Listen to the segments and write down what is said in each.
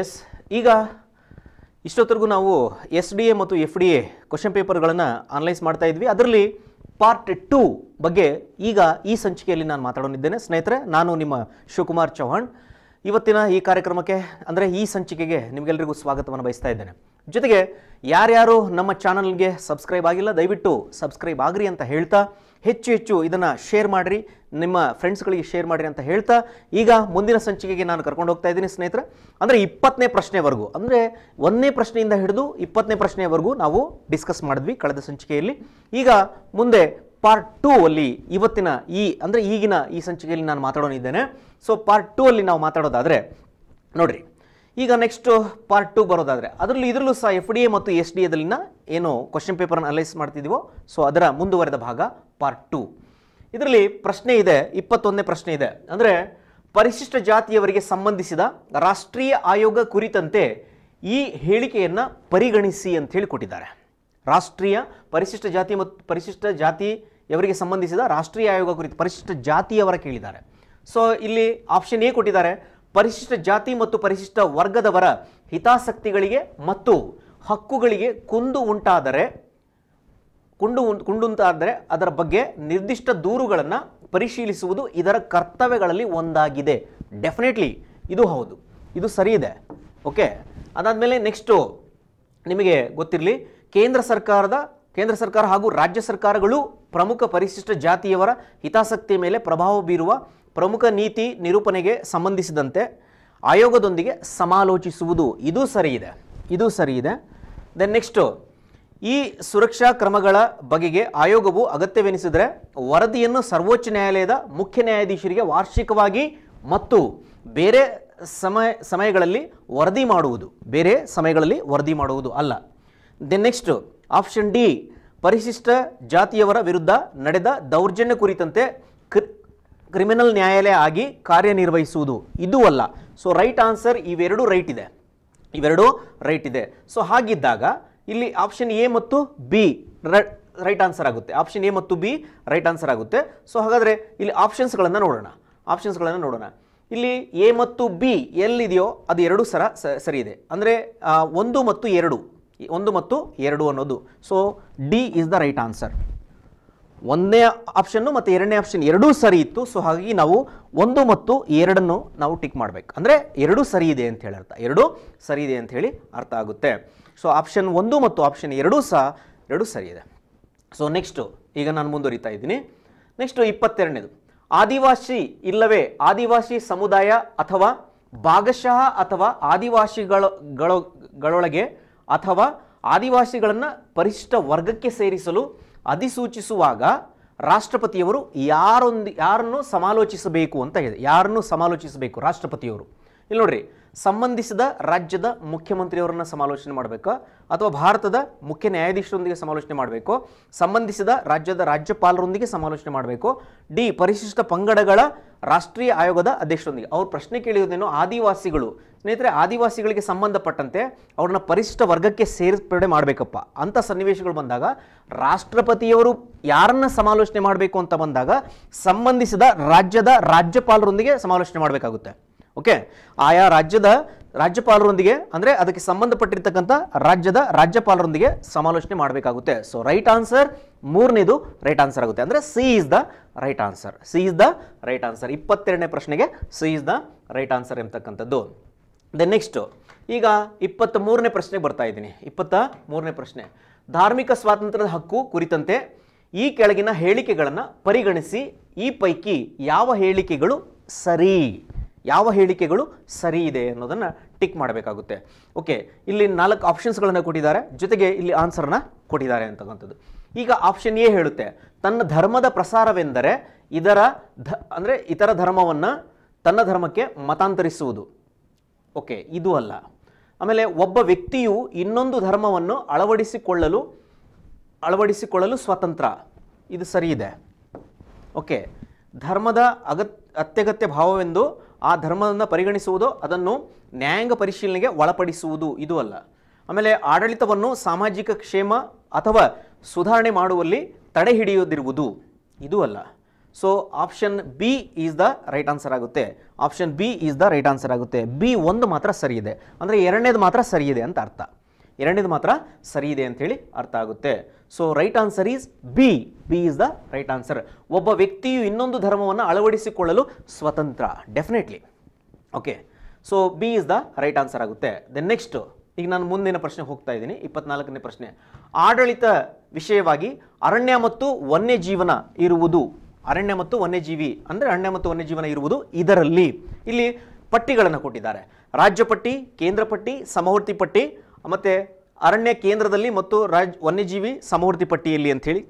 S ಈಗ ಇಷ್ಟೊತ್ತರೆಗೂ ನಾವು ಎಸ್ ಡಿ ಎ ಮತ್ತು ಎಫ್ ಡಿ ಎ ಕ್ವಶನ್ ಪೇಪರ್ಗಳನ್ನು ಅನಲೈಸ್ ಮಾಡ್ತಾ ಇದ್ವಿ ಅದರಲ್ಲಿ ಪಾರ್ಟ್ ಟೂ ಬಗ್ಗೆ ಈಗ ಈ ಸಂಚಿಕೆಯಲ್ಲಿ ನಾನು ಮಾತಾಡೋನಿದ್ದೇನೆ ಸ್ನೇಹಿತರೆ ನಾನು ನಿಮ್ಮ ಶಿವಕುಮಾರ್ ಚೌಹಾಣ್ ಇವತ್ತಿನ ಈ ಕಾರ್ಯಕ್ರಮಕ್ಕೆ ಅಂದರೆ ಈ ಸಂಚಿಕೆಗೆ ನಿಮಗೆಲ್ಲರಿಗೂ ಸ್ವಾಗತವನ್ನು ಬಯಸ್ತಾ ಇದ್ದೇನೆ ಜೊತೆಗೆ ಯಾರ್ಯಾರು ನಮ್ಮ ಚಾನಲ್ಗೆ ಸಬ್ಸ್ಕ್ರೈಬ್ ಆಗಿಲ್ಲ ದಯವಿಟ್ಟು ಸಬ್ಸ್ಕ್ರೈಬ್ ಆಗ್ರಿ ಅಂತ ಹೇಳ್ತಾ ಹೆಚ್ಚು ಹೆಚ್ಚು ಇದನ್ನು ಶೇರ್ ಮಾಡಿರಿ ನಿಮ್ಮ ಫ್ರೆಂಡ್ಸ್ಗಳಿಗೆ ಶೇರ್ ಮಾಡಿರಿ ಅಂತ ಹೇಳ್ತಾ ಈಗ ಮುಂದಿನ ಸಂಚಿಕೆಗೆ ನಾನು ಕರ್ಕೊಂಡು ಹೋಗ್ತಾ ಇದ್ದೀನಿ ಸ್ನೇಹಿತರೆ ಅಂದರೆ ಇಪ್ಪತ್ತನೇ ಪ್ರಶ್ನೆವರೆಗೂ ಅಂದರೆ ಒಂದನೇ ಪ್ರಶ್ನೆಯಿಂದ ಹಿಡಿದು ಇಪ್ಪತ್ತನೇ ಪ್ರಶ್ನೆವರೆಗೂ ನಾವು ಡಿಸ್ಕಸ್ ಮಾಡಿದ್ವಿ ಕಳೆದ ಸಂಚಿಕೆಯಲ್ಲಿ ಈಗ ಮುಂದೆ ಪಾರ್ಟ್ ಟೂ ಅಲ್ಲಿ ಇವತ್ತಿನ ಈ ಅಂದರೆ ಈಗಿನ ಈ ಸಂಚಿಕೆಯಲ್ಲಿ ನಾನು ಮಾತಾಡೋನಿದ್ದೇನೆ ಸೊ ಪಾರ್ಟ್ ಟೂ ಅಲ್ಲಿ ನಾವು ಮಾತಾಡೋದಾದರೆ ನೋಡಿರಿ ಈಗ ನೆಕ್ಸ್ಟ್ ಪಾರ್ಟ್ ಟು ಬರೋದಾದರೆ ಅದರಲ್ಲಿ ಇದರಲ್ಲೂ ಸಹ ಎಫ್ ಡಿ ಎ ಮತ್ತು ಎಸ್ ಡಿ ಎದಲ್ಲಿನ ಏನು ಕ್ವಶನ್ ಪೇಪರ್ ಅನಲೈಸ್ ಮಾಡ್ತಿದ್ದೀವೋ ಸೊ ಅದರ ಮುಂದುವರೆದ ಭಾಗ ಪಾರ್ಟ್ ಟು ಇದರಲ್ಲಿ ಪ್ರಶ್ನೆ ಇದೆ ಇಪ್ಪತ್ತೊಂದನೇ ಪ್ರಶ್ನೆ ಇದೆ ಅಂದರೆ ಪರಿಶಿಷ್ಟ ಜಾತಿಯವರಿಗೆ ಸಂಬಂಧಿಸಿದ ರಾಷ್ಟ್ರೀಯ ಆಯೋಗ ಕುರಿತಂತೆ ಈ ಹೇಳಿಕೆಯನ್ನು ಪರಿಗಣಿಸಿ ಅಂತ ಹೇಳಿ ಕೊಟ್ಟಿದ್ದಾರೆ ರಾಷ್ಟ್ರೀಯ ಪರಿಶಿಷ್ಟ ಜಾತಿ ಮತ್ತು ಪರಿಶಿಷ್ಟ ಜಾತಿಯವರಿಗೆ ಸಂಬಂಧಿಸಿದ ರಾಷ್ಟ್ರೀಯ ಆಯೋಗ ಕುರಿತು ಪರಿಶಿಷ್ಟ ಜಾತಿಯವರ ಕೇಳಿದ್ದಾರೆ ಸೊ ಇಲ್ಲಿ ಆಪ್ಷನ್ ಎ ಕೊಟ್ಟಿದ್ದಾರೆ ಪರಿಶಿಷ್ಟ ಜಾತಿ ಮತ್ತು ಪರಿಶಿಷ್ಟ ವರ್ಗದವರ ಹಿತಾಸಕ್ತಿಗಳಿಗೆ ಮತ್ತು ಹಕ್ಕುಗಳಿಗೆ ಕುಂದು ಉಂಟಾದರೆ ಕುಂಡು ಕುಂಡುಂತಾದರೆ ಅದರ ಬಗ್ಗೆ ನಿರ್ದಿಷ್ಟ ದೂರುಗಳನ್ನು ಪರಿಶೀಲಿಸುವುದು ಇದರ ಕರ್ತವ್ಯಗಳಲ್ಲಿ ಒಂದಾಗಿದೆ ಡೆಫಿನೆಟ್ಲಿ ಇದು ಹೌದು ಇದು ಸರಿ ಇದೆ ಓಕೆ ಅದಾದಮೇಲೆ ನೆಕ್ಸ್ಟು ನಿಮಗೆ ಗೊತ್ತಿರಲಿ ಕೇಂದ್ರ ಸರ್ಕಾರದ ಕೇಂದ್ರ ಸರ್ಕಾರ ಹಾಗೂ ರಾಜ್ಯ ಸರ್ಕಾರಗಳು ಪ್ರಮುಖ ಪರಿಶಿಷ್ಟ ಜಾತಿಯವರ ಹಿತಾಸಕ್ತಿಯ ಮೇಲೆ ಪ್ರಭಾವ ಬೀರುವ ಪ್ರಮುಖ ನೀತಿ ನಿರೂಪಣೆಗೆ ಸಂಬಂಧಿಸಿದಂತೆ ಆಯೋಗದೊಂದಿಗೆ ಸಮಾಲೋಚಿಸುವುದು ಇದು ಸರಿ ಇದೆ ಇದು ಇದೆ ದೆನ್ ನೆಕ್ಸ್ಟು ಈ ಸುರಕ್ಷಾ ಕ್ರಮಗಳ ಬಗೆಗೆ ಆಯೋಗವು ಅಗತ್ಯವೆನಿಸಿದರೆ ವರದಿಯನ್ನು ಸರ್ವೋಚ್ಚ ನ್ಯಾಯಾಲಯದ ಮುಖ್ಯ ನ್ಯಾಯಾಧೀಶರಿಗೆ ವಾರ್ಷಿಕವಾಗಿ ಮತ್ತು ಬೇರೆ ಸಮಯ ಸಮಯಗಳಲ್ಲಿ ವರದಿ ಮಾಡುವುದು ಬೇರೆ ಸಮಯಗಳಲ್ಲಿ ವರದಿ ಮಾಡುವುದು ಅಲ್ಲ ದೆನ್ ನೆಕ್ಸ್ಟು ಆಪ್ಷನ್ ಡಿ ಪರಿಶಿಷ್ಟ ಜಾತಿಯವರ ವಿರುದ್ಧ ನಡೆದ ದೌರ್ಜನ್ಯ ಕುರಿತಂತೆ ಕ್ರಿಮಿನಲ್ ನ್ಯಾಯಾಲಯ ಆಗಿ ಕಾರ್ಯನಿರ್ವಹಿಸುವುದು ಇದು ಅಲ್ಲ ಸೊ ರೈಟ್ ಆನ್ಸರ್ ಇವೆರಡು ರೈಟ್ ಇದೆ ಇವೆರಡೂ ರೈಟ್ ಇದೆ ಸೊ ಹಾಗಿದ್ದಾಗ ಇಲ್ಲಿ ಆಪ್ಷನ್ ಎ ಮತ್ತು ಬಿ ರೈಟ್ ಆನ್ಸರ್ ಆಗುತ್ತೆ ಆಪ್ಷನ್ ಎ ಮತ್ತು ಬಿ ರೈಟ್ ಆನ್ಸರ್ ಆಗುತ್ತೆ ಸೊ ಹಾಗಾದರೆ ಇಲ್ಲಿ ಆಪ್ಷನ್ಸ್ಗಳನ್ನು ನೋಡೋಣ ಆಪ್ಷನ್ಸ್ಗಳನ್ನು ನೋಡೋಣ ಇಲ್ಲಿ ಎ ಮತ್ತು ಬಿ ಎಲ್ಲಿದೆಯೋ ಅದು ಎರಡು ಸರ ಸರಿ ಇದೆ ಅಂದರೆ ಒಂದು ಮತ್ತು ಎರಡು ಒಂದು ಮತ್ತು ಎರಡು ಅನ್ನೋದು so D is the right answer ಒಂದನೇ ಆಪ್ಷನ್ನು ಮತ್ತು ಎರಡನೇ ಆಪ್ಷನ್ ಎರಡೂ ಸರಿ ಇತ್ತು ಸೊ ಹಾಗಾಗಿ ನಾವು ಒಂದು ಮತ್ತು ಎರಡನ್ನು ನಾವು ಟಿಕ್ ಮಾಡಬೇಕು ಅಂದರೆ ಎರಡೂ ಸರಿ ಇದೆ ಅಂತ ಹೇಳಿ ಅರ್ಥ ಎರಡೂ ಸರಿ ಇದೆ ಅಂತ ಹೇಳಿ ಅರ್ಥ ಆಗುತ್ತೆ ಸೊ ಆಪ್ಷನ್ ಒಂದು ಮತ್ತು ಆಪ್ಷನ್ ಎರಡೂ ಸಹ ಎರಡೂ ಸರಿ ಇದೆ ಸೊ ನೆಕ್ಸ್ಟು ಈಗ ನಾನು ಮುಂದುವರಿತಾ ಇದ್ದೀನಿ ನೆಕ್ಸ್ಟು ಇಪ್ಪತ್ತೆರಡನೇದು ಆದಿವಾಸಿ ಇಲ್ಲವೇ ಆದಿವಾಸಿ ಸಮುದಾಯ ಅಥವಾ ಭಾಗಶಃ ಅಥವಾ ಆದಿವಾಸಿಗಳೊಳಗೆ ಅಥವಾ ಆದಿವಾಸಿಗಳನ್ನು ಪರಿಶಿಷ್ಟ ವರ್ಗಕ್ಕೆ ಸೇರಿಸಲು ಅಧಿಸೂಚಿಸುವಾಗ ರಾಷ್ಟ್ರಪತಿಯವರು ಯಾರೊಂದು ಯಾರನ್ನು ಸಮಾಲೋಚಿಸಬೇಕು ಅಂತ ಹೇಳಿದೆ ಯಾರನ್ನು ಸಮಾಲೋಚಿಸಬೇಕು ರಾಷ್ಟ್ರಪತಿಯವರು ಇಲ್ಲಿ ನೋಡ್ರಿ ಸಂಬಂಧಿಸಿದ ರಾಜ್ಯದ ಮುಖ್ಯಮಂತ್ರಿಯವರನ್ನ ಸಮಾಲೋಚನೆ ಮಾಡಬೇಕು ಅಥವಾ ಭಾರತದ ಮುಖ್ಯ ನ್ಯಾಯಾಧೀಶರೊಂದಿಗೆ ಸಮಾಲೋಚನೆ ಮಾಡಬೇಕು ಸಂಬಂಧಿಸಿದ ರಾಜ್ಯದ ರಾಜ್ಯಪಾಲರೊಂದಿಗೆ ಸಮಾಲೋಚನೆ ಮಾಡಬೇಕು ಡಿ ಪರಿಶಿಷ್ಟ ಪಂಗಡಗಳ ರಾಷ್ಟ್ರೀಯ ಆಯೋಗದ ಅಧ್ಯಕ್ಷರೊಂದಿಗೆ ಅವ್ರು ಪ್ರಶ್ನೆ ಕೇಳಿರೋದೇನು ಆದಿವಾಸಿಗಳು ಸ್ನೇಹಿತರೆ ಆದಿವಾಸಿಗಳಿಗೆ ಸಂಬಂಧಪಟ್ಟಂತೆ ಅವ್ರನ್ನ ಪರಿಶಿಷ್ಟ ವರ್ಗಕ್ಕೆ ಸೇರ್ಪಡೆ ಮಾಡಬೇಕಪ್ಪ ಅಂತ ಸನ್ನಿವೇಶಗಳು ಬಂದಾಗ ರಾಷ್ಟ್ರಪತಿಯವರು ಯಾರನ್ನ ಸಮಾಲೋಚನೆ ಮಾಡಬೇಕು ಅಂತ ಬಂದಾಗ ಸಂಬಂಧಿಸಿದ ರಾಜ್ಯದ ರಾಜ್ಯಪಾಲರೊಂದಿಗೆ ಸಮಾಲೋಚನೆ ಮಾಡಬೇಕಾಗುತ್ತೆ ಓಕೆ ಆಯಾ ರಾಜ್ಯದ ರಾಜ್ಯಪಾಲರೊಂದಿಗೆ ಅಂದರೆ ಅದಕ್ಕೆ ಸಂಬಂಧಪಟ್ಟಿರ್ತಕ್ಕಂಥ ರಾಜ್ಯದ ರಾಜ್ಯಪಾಲರೊಂದಿಗೆ ಸಮಾಲೋಚನೆ ಮಾಡಬೇಕಾಗುತ್ತೆ ಸೊ ರೈಟ್ ಆನ್ಸರ್ ಮೂರನೇದು ರೈಟ್ ಆನ್ಸರ್ ಆಗುತ್ತೆ ಅಂದರೆ C is the right answer C is the right answer ಇಪ್ಪತ್ತೆರಡನೇ ಪ್ರಶ್ನೆಗೆ C is the right answer ಎಂಬತಕ್ಕಂಥದ್ದು ದೆನ್ ನೆಕ್ಸ್ಟ್ ಈಗ ಇಪ್ಪತ್ತ್ ಮೂರನೇ ಪ್ರಶ್ನೆಗೆ ಬರ್ತಾ ಇದ್ದೀನಿ ಇಪ್ಪತ್ತ ಮೂರನೇ ಪ್ರಶ್ನೆ ಧಾರ್ಮಿಕ ಸ್ವಾತಂತ್ರ್ಯದ ಹಕ್ಕು ಕುರಿತಂತೆ ಈ ಕೆಳಗಿನ ಹೇಳಿಕೆಗಳನ್ನು ಪರಿಗಣಿಸಿ ಈ ಪೈಕಿ ಯಾವ ಹೇಳಿಕೆಗಳು ಸರಿ ಯಾವ ಹೇಳಿಕೆಗಳು ಸರಿ ಇದೆ ಅನ್ನೋದನ್ನು ಟಿಕ್ ಮಾಡಬೇಕಾಗುತ್ತೆ ಓಕೆ ಇಲ್ಲಿ ನಾಲ್ಕು ಆಪ್ಷನ್ಸ್ಗಳನ್ನು ಕೊಟ್ಟಿದ್ದಾರೆ ಜೊತೆಗೆ ಇಲ್ಲಿ ಆನ್ಸರ್ನ ಕೊಟ್ಟಿದ್ದಾರೆ ಅಂತಕ್ಕಂಥದ್ದು ಈಗ ಆಪ್ಷನ್ ಎ ಹೇಳುತ್ತೆ ತನ್ನ ಧರ್ಮದ ಪ್ರಸಾರವೆಂದರೆ ಇದರ ಧ ಅಂದರೆ ಇತರ ಧರ್ಮವನ್ನು ತನ್ನ ಧರ್ಮಕ್ಕೆ ಮತಾಂತರಿಸುವುದು ಓಕೆ ಇದು ಅಲ್ಲ ಆಮೇಲೆ ಒಬ್ಬ ವ್ಯಕ್ತಿಯು ಇನ್ನೊಂದು ಧರ್ಮವನ್ನು ಅಳವಡಿಸಿಕೊಳ್ಳಲು ಅಳವಡಿಸಿಕೊಳ್ಳಲು ಸ್ವತಂತ್ರ ಇದು ಸರಿ ಇದೆ ಓಕೆ ಧರ್ಮದ ಅಗತ್ ಅತ್ಯಗತ್ಯ ಭಾವವೆಂದು ಆ ಧರ್ಮವನ್ನು ಪರಿಗಣಿಸುವುದು ಅದನ್ನು ನ್ಯಾಯಾಂಗ ಪರಿಶೀಲನೆಗೆ ಒಳಪಡಿಸುವುದು ಇದು ಅಲ್ಲ ಆಮೇಲೆ ಆಡಳಿತವನ್ನು ಸಾಮಾಜಿಕ ಕ್ಷೇಮ ಅಥವಾ ಸುಧಾರಣೆ ಮಾಡುವಲ್ಲಿ ತಡೆ ಹಿಡಿಯುವುದಿರುವುದು ಇದು ಅಲ್ಲ so option B is the right answer ಆಗುತ್ತೆ option B is the right answer ಆಗುತ್ತೆ ಬಿ ಒಂದು ಮಾತ್ರ ಸರಿ ಇದೆ ಅಂದರೆ ಎರಡನೇದು ಮಾತ್ರ ಸರಿ ಇದೆ ಅಂತ ಅರ್ಥ ಎರಡನೇದು ಮಾತ್ರ ಸರಿ ಇದೆ ಅಂಥೇಳಿ ಅರ್ಥ ಆಗುತ್ತೆ so right answer is B B is the right answer ಒಬ್ಬ ವ್ಯಕ್ತಿಯು ಇನ್ನೊಂದು ಧರ್ಮವನ್ನು ಅಳವಡಿಸಿಕೊಳ್ಳಲು ಸ್ವತಂತ್ರ definitely okay so B is the right answer ಆಗುತ್ತೆ ದೆನ್ ನೆಕ್ಸ್ಟ್ ಈಗ ನಾನು ಮುಂದಿನ ಪ್ರಶ್ನೆ ಹೋಗ್ತಾ ಇದ್ದೀನಿ ಇಪ್ಪತ್ನಾಲ್ಕನೇ ಪ್ರಶ್ನೆ ಆಡಳಿತ ವಿಷಯವಾಗಿ ಅರಣ್ಯ ಮತ್ತು ವನ್ಯಜೀವನ ಇರುವುದು ಅರಣ್ಯ ಮತ್ತು ವನ್ಯಜೀವಿ ಅಂದರೆ ಅರಣ್ಯ ಮತ್ತು ವನ್ಯಜೀವನ ಇರುವುದು ಇದರಲ್ಲಿ ಇಲ್ಲಿ ಪಟ್ಟಿಗಳನ್ನು ಕೊಟ್ಟಿದ್ದಾರೆ ರಾಜ್ಯ ಪಟ್ಟಿ ಕೇಂದ್ರ ಪಟ್ಟಿ ಸಮವರ್ತಿ ಪಟ್ಟಿ ಮತ್ತು ಅರಣ್ಯ ಕೇಂದ್ರದಲ್ಲಿ ಮತ್ತು ರಾಜ್ ವನ್ಯಜೀವಿ ಸಮವರ್ತಿ ಪಟ್ಟಿಯಲ್ಲಿ ಅಂಥೇಳಿ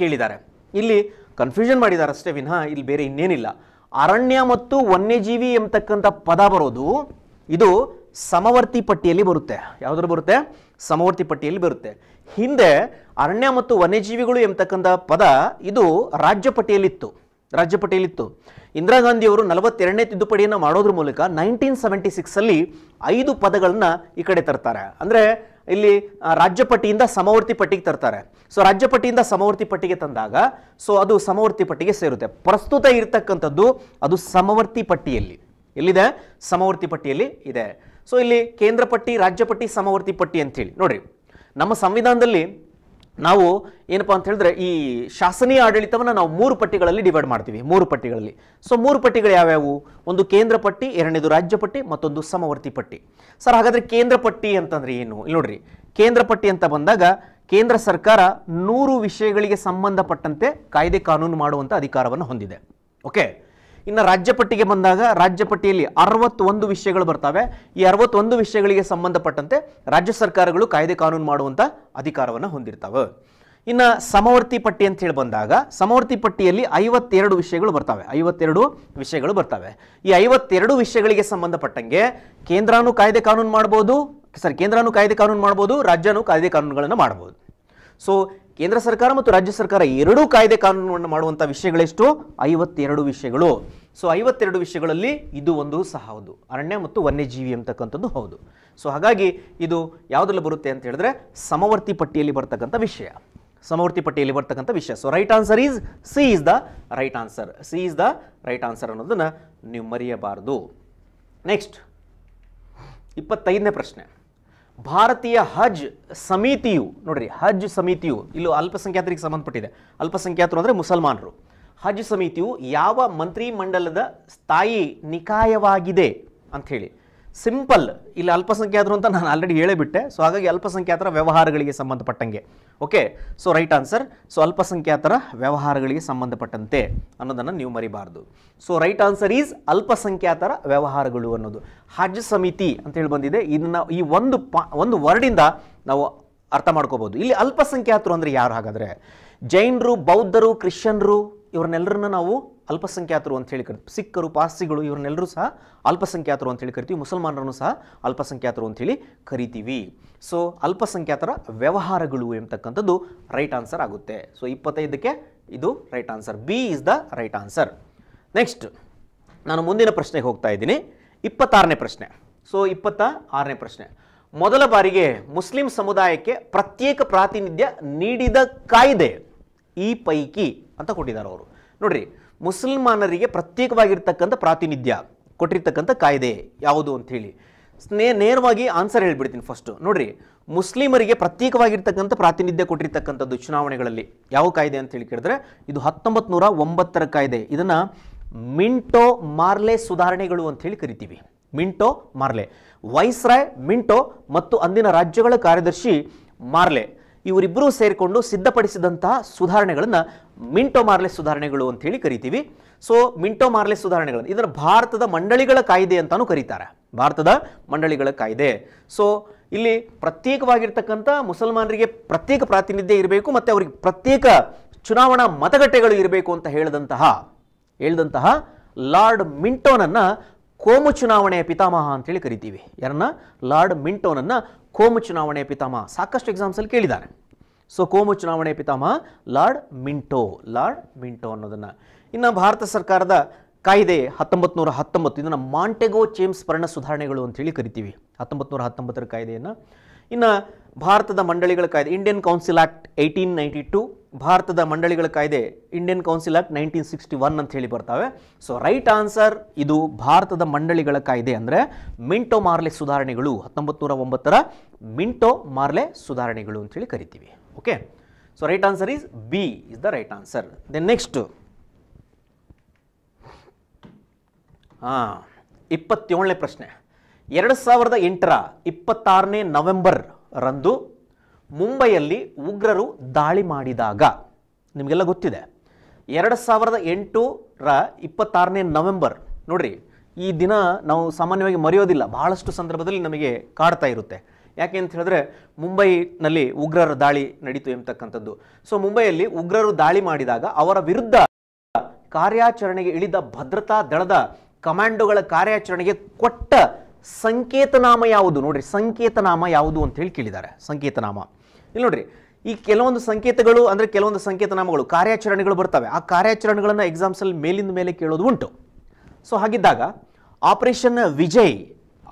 ಕೇಳಿದ್ದಾರೆ ಇಲ್ಲಿ ಕನ್ಫ್ಯೂಷನ್ ಮಾಡಿದ್ದಾರೆ ಅಷ್ಟೇ ವಿನಃ ಇಲ್ಲಿ ಬೇರೆ ಇನ್ನೇನಿಲ್ಲ ಅರಣ್ಯ ಮತ್ತು ವನ್ಯಜೀವಿ ಎಂಬತಕ್ಕಂಥ ಪದ ಬರೋದು ಇದು ಸಮವರ್ತಿ ಪಟ್ಟಿಯಲ್ಲಿ ಬರುತ್ತೆ ಯಾವುದ್ರ ಬರುತ್ತೆ ಸಮವರ್ತಿ ಪಟ್ಟಿಯಲ್ಲಿ ಬರುತ್ತೆ ಹಿಂದೆ ಅರಣ್ಯ ಮತ್ತು ವನ್ಯಜೀವಿಗಳು ಎಂಬತಕ್ಕಂಥ ಪದ ಇದು ರಾಜ್ಯ ಪಟ್ಟಿಯಲ್ಲಿತ್ತು ರಾಜ್ಯ ಪಟ್ಟಿಯಲ್ಲಿತ್ತು ಇಂದಿರಾ ಗಾಂಧಿಯವರು ನಲವತ್ತೆರಡನೇ ತಿದ್ದುಪಡಿಯನ್ನು ಮಾಡೋದ್ರ ಮೂಲಕ ನೈನ್ಟೀನ್ ಸೆವೆಂಟಿ ಸಿಕ್ಸಲ್ಲಿ ಐದು ಪದಗಳನ್ನು ಈ ಕಡೆ ತರ್ತಾರೆ ಅಂದರೆ ಇಲ್ಲಿ ರಾಜ್ಯ ಪಟ್ಟಿಯಿಂದ ಸಮವರ್ತಿ ಪಟ್ಟಿಗೆ ತರ್ತಾರೆ ಸೊ ರಾಜ್ಯ ಪಟ್ಟಿಯಿಂದ ಸಮವರ್ತಿ ಪಟ್ಟಿಗೆ ತಂದಾಗ ಸೊ ಅದು ಸಮವರ್ತಿ ಪಟ್ಟಿಗೆ ಸೇರುತ್ತೆ ಪ್ರಸ್ತುತ ಇರತಕ್ಕಂಥದ್ದು ಅದು ಸಮವರ್ತಿ ಪಟ್ಟಿಯಲ್ಲಿ ಎಲ್ಲಿದೆ ಸಮವರ್ತಿ ಪಟ್ಟಿಯಲ್ಲಿ ಇದೆ ಸೊ ಇಲ್ಲಿ ಕೇಂದ್ರ ಪಟ್ಟಿ ರಾಜ್ಯ ಪಟ್ಟಿ ಸಮವರ್ತಿ ಪಟ್ಟಿ ಅಂತೇಳಿ ನೋಡ್ರಿ ನಮ್ಮ ಸಂವಿಧಾನದಲ್ಲಿ ನಾವು ಏನಪ್ಪಾ ಅಂತ ಹೇಳಿದ್ರೆ ಈ ಶಾಸನೀಯ ಆಡಳಿತವನ್ನು ನಾವು ಮೂರು ಪಟ್ಟಿಗಳಲ್ಲಿ ಡಿವೈಡ್ ಮಾಡ್ತೀವಿ ಮೂರು ಪಟ್ಟಿಗಳಲ್ಲಿ ಸೊ ಮೂರು ಪಟ್ಟಿಗಳು ಯಾವ್ಯಾವು ಒಂದು ಕೇಂದ್ರ ಪಟ್ಟಿ ಎರಡನೇದು ರಾಜ್ಯ ಪಟ್ಟಿ ಮತ್ತೊಂದು ಸಮವರ್ತಿ ಪಟ್ಟಿ ಸರ್ ಹಾಗಾದ್ರೆ ಕೇಂದ್ರ ಪಟ್ಟಿ ಅಂತಂದ್ರೆ ಏನು ಇಲ್ಲಿ ನೋಡ್ರಿ ಕೇಂದ್ರ ಪಟ್ಟಿ ಅಂತ ಬಂದಾಗ ಕೇಂದ್ರ ಸರ್ಕಾರ ನೂರು ವಿಷಯಗಳಿಗೆ ಸಂಬಂಧಪಟ್ಟಂತೆ ಕಾಯ್ದೆ ಕಾನೂನು ಮಾಡುವಂಥ ಅಧಿಕಾರವನ್ನು ಹೊಂದಿದೆ ಓಕೆ ಇನ್ನು ರಾಜ್ಯ ಪಟ್ಟಿಗೆ ಬಂದಾಗ ರಾಜ್ಯ ಪಟ್ಟಿಯಲ್ಲಿ ಅರವತ್ತೊಂದು ವಿಷಯಗಳು ಬರ್ತವೆ ಈ ಅರವತ್ತೊಂದು ವಿಷಯಗಳಿಗೆ ಸಂಬಂಧಪಟ್ಟಂತೆ ರಾಜ್ಯ ಸರ್ಕಾರಗಳು ಕಾಯ್ದೆ ಕಾನೂನು ಮಾಡುವಂಥ ಅಧಿಕಾರವನ್ನು ಹೊಂದಿರ್ತಾವೆ ಇನ್ನು ಸಮವರ್ತಿ ಪಟ್ಟಿ ಅಂತ ಹೇಳಿ ಬಂದಾಗ ಸಮವರ್ತಿ ಪಟ್ಟಿಯಲ್ಲಿ ಐವತ್ತೆರಡು ವಿಷಯಗಳು ಬರ್ತವೆ ಐವತ್ತೆರಡು ವಿಷಯಗಳು ಬರ್ತವೆ ಈ ಐವತ್ತೆರಡು ವಿಷಯಗಳಿಗೆ ಸಂಬಂಧಪಟ್ಟಂಗೆ ಕೇಂದ್ರನೂ ಕಾಯ್ದೆ ಕಾನೂನು ಮಾಡ್ಬೋದು ಸರಿ ಕೇಂದ್ರನೂ ಕಾಯ್ದೆ ಕಾನೂನು ಮಾಡ್ಬೋದು ರಾಜ್ಯನೂ ಕಾಯ್ದೆ ಕಾನೂನುಗಳನ್ನು ಮಾಡ್ಬೋದು ಸೊ ಕೇಂದ್ರ ಸರ್ಕಾರ ಮತ್ತು ರಾಜ್ಯ ಸರ್ಕಾರ ಎರಡೂ ಕಾಯ್ದೆ ಕಾನೂನನ್ನು ಮಾಡುವಂಥ ವಿಷಯಗಳೆಷ್ಟು ಐವತ್ತೆರಡು ವಿಷಯಗಳು ಸೊ ಐವತ್ತೆರಡು ವಿಷಯಗಳಲ್ಲಿ ಇದು ಒಂದು ಸಹ ಹೌದು ಅರಣ್ಯ ಮತ್ತು ವನ್ಯಜೀವಿ ಅಂತಕ್ಕಂಥದ್ದು ಹೌದು ಸೊ ಹಾಗಾಗಿ ಇದು ಯಾವುದೆಲ್ಲ ಬರುತ್ತೆ ಅಂತ ಹೇಳಿದ್ರೆ ಸಮವರ್ತಿ ಪಟ್ಟಿಯಲ್ಲಿ ಬರ್ತಕ್ಕಂಥ ವಿಷಯ ಸಮವರ್ತಿ ಪಟ್ಟಿಯಲ್ಲಿ ಬರ್ತಕ್ಕಂಥ ವಿಷಯ so right answer is C is the right answer C is the right answer ಅನ್ನೋದನ್ನು ನೀವು ಮರೆಯಬಾರದು ನೆಕ್ಸ್ಟ್ ಇಪ್ಪತ್ತೈದನೇ ಪ್ರಶ್ನೆ ಭಾರತೀಯ ಹಜ್ ಸಮಿತಿಯು ನೋಡ್ರಿ ಹಜ್ ಸಮಿತಿಯು ಇಲ್ಲೂ ಅಲ್ಪಸಂಖ್ಯಾತರಿಗೆ ಸಂಬಂಧಪಟ್ಟಿದೆ ಅಲ್ಪಸಂಖ್ಯಾತರು ಅಂದರೆ ಮುಸಲ್ಮಾನರು ಹಜ್ ಸಮಿತಿಯು ಯಾವ ಮಂತ್ರಿ ಮಂಡಲದ ಸ್ಥಾಯಿ ನಿಕಾಯವಾಗಿದೆ ಅಂಥೇಳಿ ಸಿಂಪಲ್ ಇಲ್ಲಿ ಅಲ್ಪಸಂಖ್ಯಾತರು ಅಂತ ನಾನು ಆಲ್ರೆಡಿ ಹೇಳಿಬಿಟ್ಟೆ ಸೊ ಹಾಗಾಗಿ ಅಲ್ಪಸಂಖ್ಯಾತರ ವ್ಯವಹಾರಗಳಿಗೆ ಸಂಬಂಧಪಟ್ಟಂಗೆ okay so right answer so ಅಲ್ಪಸಂಖ್ಯಾತರ ವ್ಯವಹಾರಗಳಿಗೆ ಸಂಬಂಧಪಟ್ಟಂತೆ ಅನ್ನೋದನ್ನು ನೀವು ಮರಿಬಾರ್ದು ಸೊ ರೈಟ್ ಆನ್ಸರ್ ಈಸ್ ಅಲ್ಪಸಂಖ್ಯಾತರ ವ್ಯವಹಾರಗಳು ಅನ್ನೋದು ಹಜ್ ಸಮಿತಿ ಅಂತ ಹೇಳಿ ಬಂದಿದೆ ಇದನ್ನ ಈ ಒಂದು ಪ ಒಂದು ವರ್ಡಿಂದ ನಾವು ಅರ್ಥ ಮಾಡ್ಕೋಬೋದು ಇಲ್ಲಿ ಅಲ್ಪಸಂಖ್ಯಾತರು ಅಂದರೆ ಯಾರು ಹಾಗಾದರೆ ಜೈನರು ಬೌದ್ಧರು ಕ್ರಿಶ್ಚಿಯನ್ರು ಇವ್ರನ್ನೆಲ್ಲರನ್ನ ನಾವು ಅಲ್ಪಸಂಖ್ಯಾತರು ಅಂತ ಹೇಳಿ ಕರಿತೀವಿ ಸಿಖ್ಖರು ಪಾರ್ಸಿಗಳು ಇವ್ರನ್ನೆಲ್ಲರೂ ಸಹ ಅಲ್ಪಸಂಖ್ಯಾತರು ಅಂತ ಹೇಳಿ ಕರಿತೀವಿ ಮುಸಲ್ಮಾನರನ್ನು ಸಹ ಅಲ್ಪಸಂಖ್ಯಾತರು ಅಂತೇಳಿ ಕರಿತೀವಿ ಸೊ ಅಲ್ಪಸಂಖ್ಯಾತರ ವ್ಯವಹಾರಗಳು ಎಂಬತಕ್ಕಂಥದ್ದು ರೈಟ್ ಆನ್ಸರ್ ಆಗುತ್ತೆ ಸೊ ಇಪ್ಪತ್ತೈದಕ್ಕೆ ಇದು right answer B is the right answer next ನಾನು ಮುಂದಿನ ಪ್ರಶ್ನೆಗೆ ಹೋಗ್ತಾ ಇದ್ದೀನಿ ಇಪ್ಪತ್ತಾರನೇ ಪ್ರಶ್ನೆ ಸೊ ಇಪ್ಪತ್ತ ಆರನೇ ಪ್ರಶ್ನೆ ಮೊದಲ ಬಾರಿಗೆ ಮುಸ್ಲಿಂ ಸಮುದಾಯಕ್ಕೆ ಪ್ರತ್ಯೇಕ ಪ್ರಾತಿನಿಧ್ಯ ನೀಡಿದ ಕಾಯ್ದೆ ಈ ಪೈಕಿ ಅಂತ ಕೊಟ್ಟಿದ್ದಾರೆ ಅವರು ನೋಡ್ರಿ ಮುಸಲ್ಮಾನರಿಗೆ ಪ್ರತ್ಯೇಕವಾಗಿರ್ತಕ್ಕಂಥ ಪ್ರಾತಿನಿಧ್ಯ ಕೊಟ್ಟಿರ್ತಕ್ಕಂಥ ಕಾಯ್ದೆ ಯಾವುದು ಅಂಥೇಳಿ ಸ್ನೇ ನೇರವಾಗಿ ಆನ್ಸರ್ ಹೇಳ್ಬಿಡ್ತೀನಿ ಫಸ್ಟು ನೋಡ್ರಿ ಮುಸ್ಲಿಮರಿಗೆ ಪ್ರತ್ಯೇಕವಾಗಿರ್ತಕ್ಕಂಥ ಪ್ರಾತಿನಿಧ್ಯ ಕೊಟ್ಟಿರ್ತಕ್ಕಂಥದ್ದು ಚುನಾವಣೆಗಳಲ್ಲಿ ಯಾವ ಕಾಯ್ದೆ ಅಂತ ಹೇಳಿ ಕೇಳಿದ್ರೆ ಇದು ಹತ್ತೊಂಬತ್ತು ನೂರ ಒಂಬತ್ತರ ಕಾಯ್ದೆ ಇದನ್ನು ಮಿಂಟೋ ಮಾರ್ಲೆ ಸುಧಾರಣೆಗಳು ಅಂತ ಹೇಳಿ ಕರಿತೀವಿ ಮಿಂಟೋ ಮಾರ್ಲೆ ವೈಸ್ರಾಯ್ ಮಿಂಟೋ ಮತ್ತು ಅಂದಿನ ರಾಜ್ಯಗಳ ಕಾರ್ಯದರ್ಶಿ ಮಾರ್ಲೆ ಇವರಿಬ್ಬರೂ ಸೇರಿಕೊಂಡು ಸಿದ್ಧಪಡಿಸಿದಂತಹ ಸುಧಾರಣೆಗಳನ್ನು ಮಿಂಟೋ ಮಾರ್ಲೆಸ್ ಸುಧಾರಣೆಗಳು ಅಂತ ಹೇಳಿ ಕರಿತೀವಿ ಸೊ ಮಿಂಟೋ ಮಾರ್ಲೆಸ್ ಸುಧಾರಣೆಗಳು ಇದನ್ನು ಭಾರತದ ಮಂಡಳಿಗಳ ಕಾಯ್ದೆ ಅಂತಾನು ಕರೀತಾರೆ ಭಾರತದ ಮಂಡಳಿಗಳ ಕಾಯ್ದೆ ಸೊ ಇಲ್ಲಿ ಪ್ರತ್ಯೇಕವಾಗಿರ್ತಕ್ಕಂಥ ಮುಸಲ್ಮಾನರಿಗೆ ಪ್ರತ್ಯೇಕ ಪ್ರಾತಿನಿಧ್ಯ ಇರಬೇಕು ಮತ್ತು ಅವರಿಗೆ ಪ್ರತ್ಯೇಕ ಚುನಾವಣಾ ಮತಗಟ್ಟೆಗಳು ಇರಬೇಕು ಅಂತ ಹೇಳಿದಂತಹ ಹೇಳಿದಂತಹ ಲಾರ್ಡ್ ಮಿಂಟೋನನ್ನು ಕೋಮು ಚುನಾವಣೆಯ ಪಿತಾಮಹ ಅಂತೇಳಿ ಕರಿತೀವಿ ಯಾರನ್ನ ಲಾರ್ಡ್ ಮಿಂಟೋನನ್ನು ಕೋಮು ಚುನಾವಣೆಯ ಪಿತಾಮಹ ಸಾಕಷ್ಟು ಎಕ್ಸಾಮ್ಸಲ್ಲಿ ಕೇಳಿದ್ದಾರೆ ಸೊ ಕೋಮು ಚುನಾವಣೆ ಪಿತಾಮಹ ಲಾರ್ಡ್ ಮಿಂಟೋ ಲಾರ್ಡ್ ಮಿಂಟೋ ಅನ್ನೋದನ್ನು ಇನ್ನು ಭಾರತ ಸರ್ಕಾರದ ಕಾಯ್ದೆ ಹತ್ತೊಂಬತ್ತು ನೂರ ಹತ್ತೊಂಬತ್ತು ಇದನ್ನು ಮಾಂಟೆಗೋ ಚೇಮ್ಸ್ ಪರ್ಣ ಸುಧಾರಣೆಗಳು ಅಂತೇಳಿ ಕರಿತೀವಿ ಹತ್ತೊಂಬತ್ತು ನೂರ ಹತ್ತೊಂಬತ್ತರ ಕಾಯ್ದೆಯನ್ನು ಇನ್ನು ಭಾರತದ ಮಂಡಳಿಗಳ ಕಾಯ್ದೆ Indian council act eighteen ninety two ಭಾರತದ ಮಂಡಳಿಗಳ ಕಾಯ್ದೆ Indian council act nineteen sixty one ಅಂತ ಹೇಳಿ ಬರ್ತವೆ ಸೊ ರೈಟ್ ಆನ್ಸರ್ ಇದು ಭಾರತದ ಮಂಡಳಿಗಳ ಕಾಯ್ದೆ ಅಂದರೆ ಮಿಂಟೋ ಮಾರ್ಲೆ ಸುಧಾರಣೆಗಳು ಹತ್ತೊಂಬತ್ತು ನೂರ ಒಂಬತ್ತರ ಮಿಂಟೋ ಮಾರ್ಲೆ ಸುಧಾರಣೆಗಳು ಅಂತೇಳಿ ಕರಿತೀವಿ Okay. So, right answer is B is the right answer. Then next, ಇಪ್ಪತ್ತೇಳನೇ ಪ್ರಶ್ನೆ ಎರಡು ಸಾವಿರದ ಎಂಟರ ಇಪ್ಪತ್ತಾರನೇ ನವೆಂಬರ್ ರಂದು ಮುಂಬೈಯಲ್ಲಿ ಉಗ್ರರು ದಾಳಿ ಮಾಡಿದಾಗ ನಿಮಗೆಲ್ಲ ಗೊತ್ತಿದೆ ಎರಡು ಸಾವಿರದ ಎಂಟರ ಇಪ್ಪತ್ತಾರನೇ ನವೆಂಬರ್ ನೋಡಿರಿ ಈ ದಿನ ನಾವು ಸಾಮಾನ್ಯವಾಗಿ ಮರೆಯೋದಿಲ್ಲ ಬಹಳಷ್ಟು ಸಂದರ್ಭದಲ್ಲಿ ನಮಗೆ ಕಾಡ್ತಾ ಇರುತ್ತೆ ಯಾಕೆ ಅಂತ ಹೇಳಿದ್ರೆ ಮುಂಬೈನಲ್ಲಿ ಉಗ್ರರ ದಾಳಿ ನಡೀತು ಎಂಬತಕ್ಕಂಥದ್ದು ಸೊ ಮುಂಬೈಯಲ್ಲಿ ಉಗ್ರರು ದಾಳಿ ಮಾಡಿದಾಗ ಅವರ ವಿರುದ್ಧ ಕಾರ್ಯಾಚರಣೆಗೆ ಇಳಿದ ಭದ್ರತಾ ದಳದ ಕಮಾಂಡೋಗಳ ಕಾರ್ಯಾಚರಣೆಗೆ ಕೊಟ್ಟ ಸಂಕೇತನಾಮ ಯಾವುದು ನೋಡ್ರಿ ಸಂಕೇತನಾಮ ಯಾವುದು ಅಂತ ಹೇಳಿ ಕೇಳಿದ್ದಾರೆ ಸಂಕೇತನಾಮ ಇಲ್ಲಿ ನೋಡ್ರಿ ಈ ಕೆಲವೊಂದು ಸಂಕೇತಗಳು ಅಂದರೆ ಕೆಲವೊಂದು ಸಂಕೇತನಾಮಗಳು ಕಾರ್ಯಾಚರಣೆಗಳು ಬರ್ತವೆ ಆ ಕಾರ್ಯಾಚರಣೆಗಳನ್ನು ಎಕ್ಸಾಮ್ಸಲ್ಲಿ ಮೇಲಿಂದ ಮೇಲೆ ಕೇಳೋದು ಉಂಟು ಸೊ ಹಾಗಿದ್ದಾಗ operation Vijay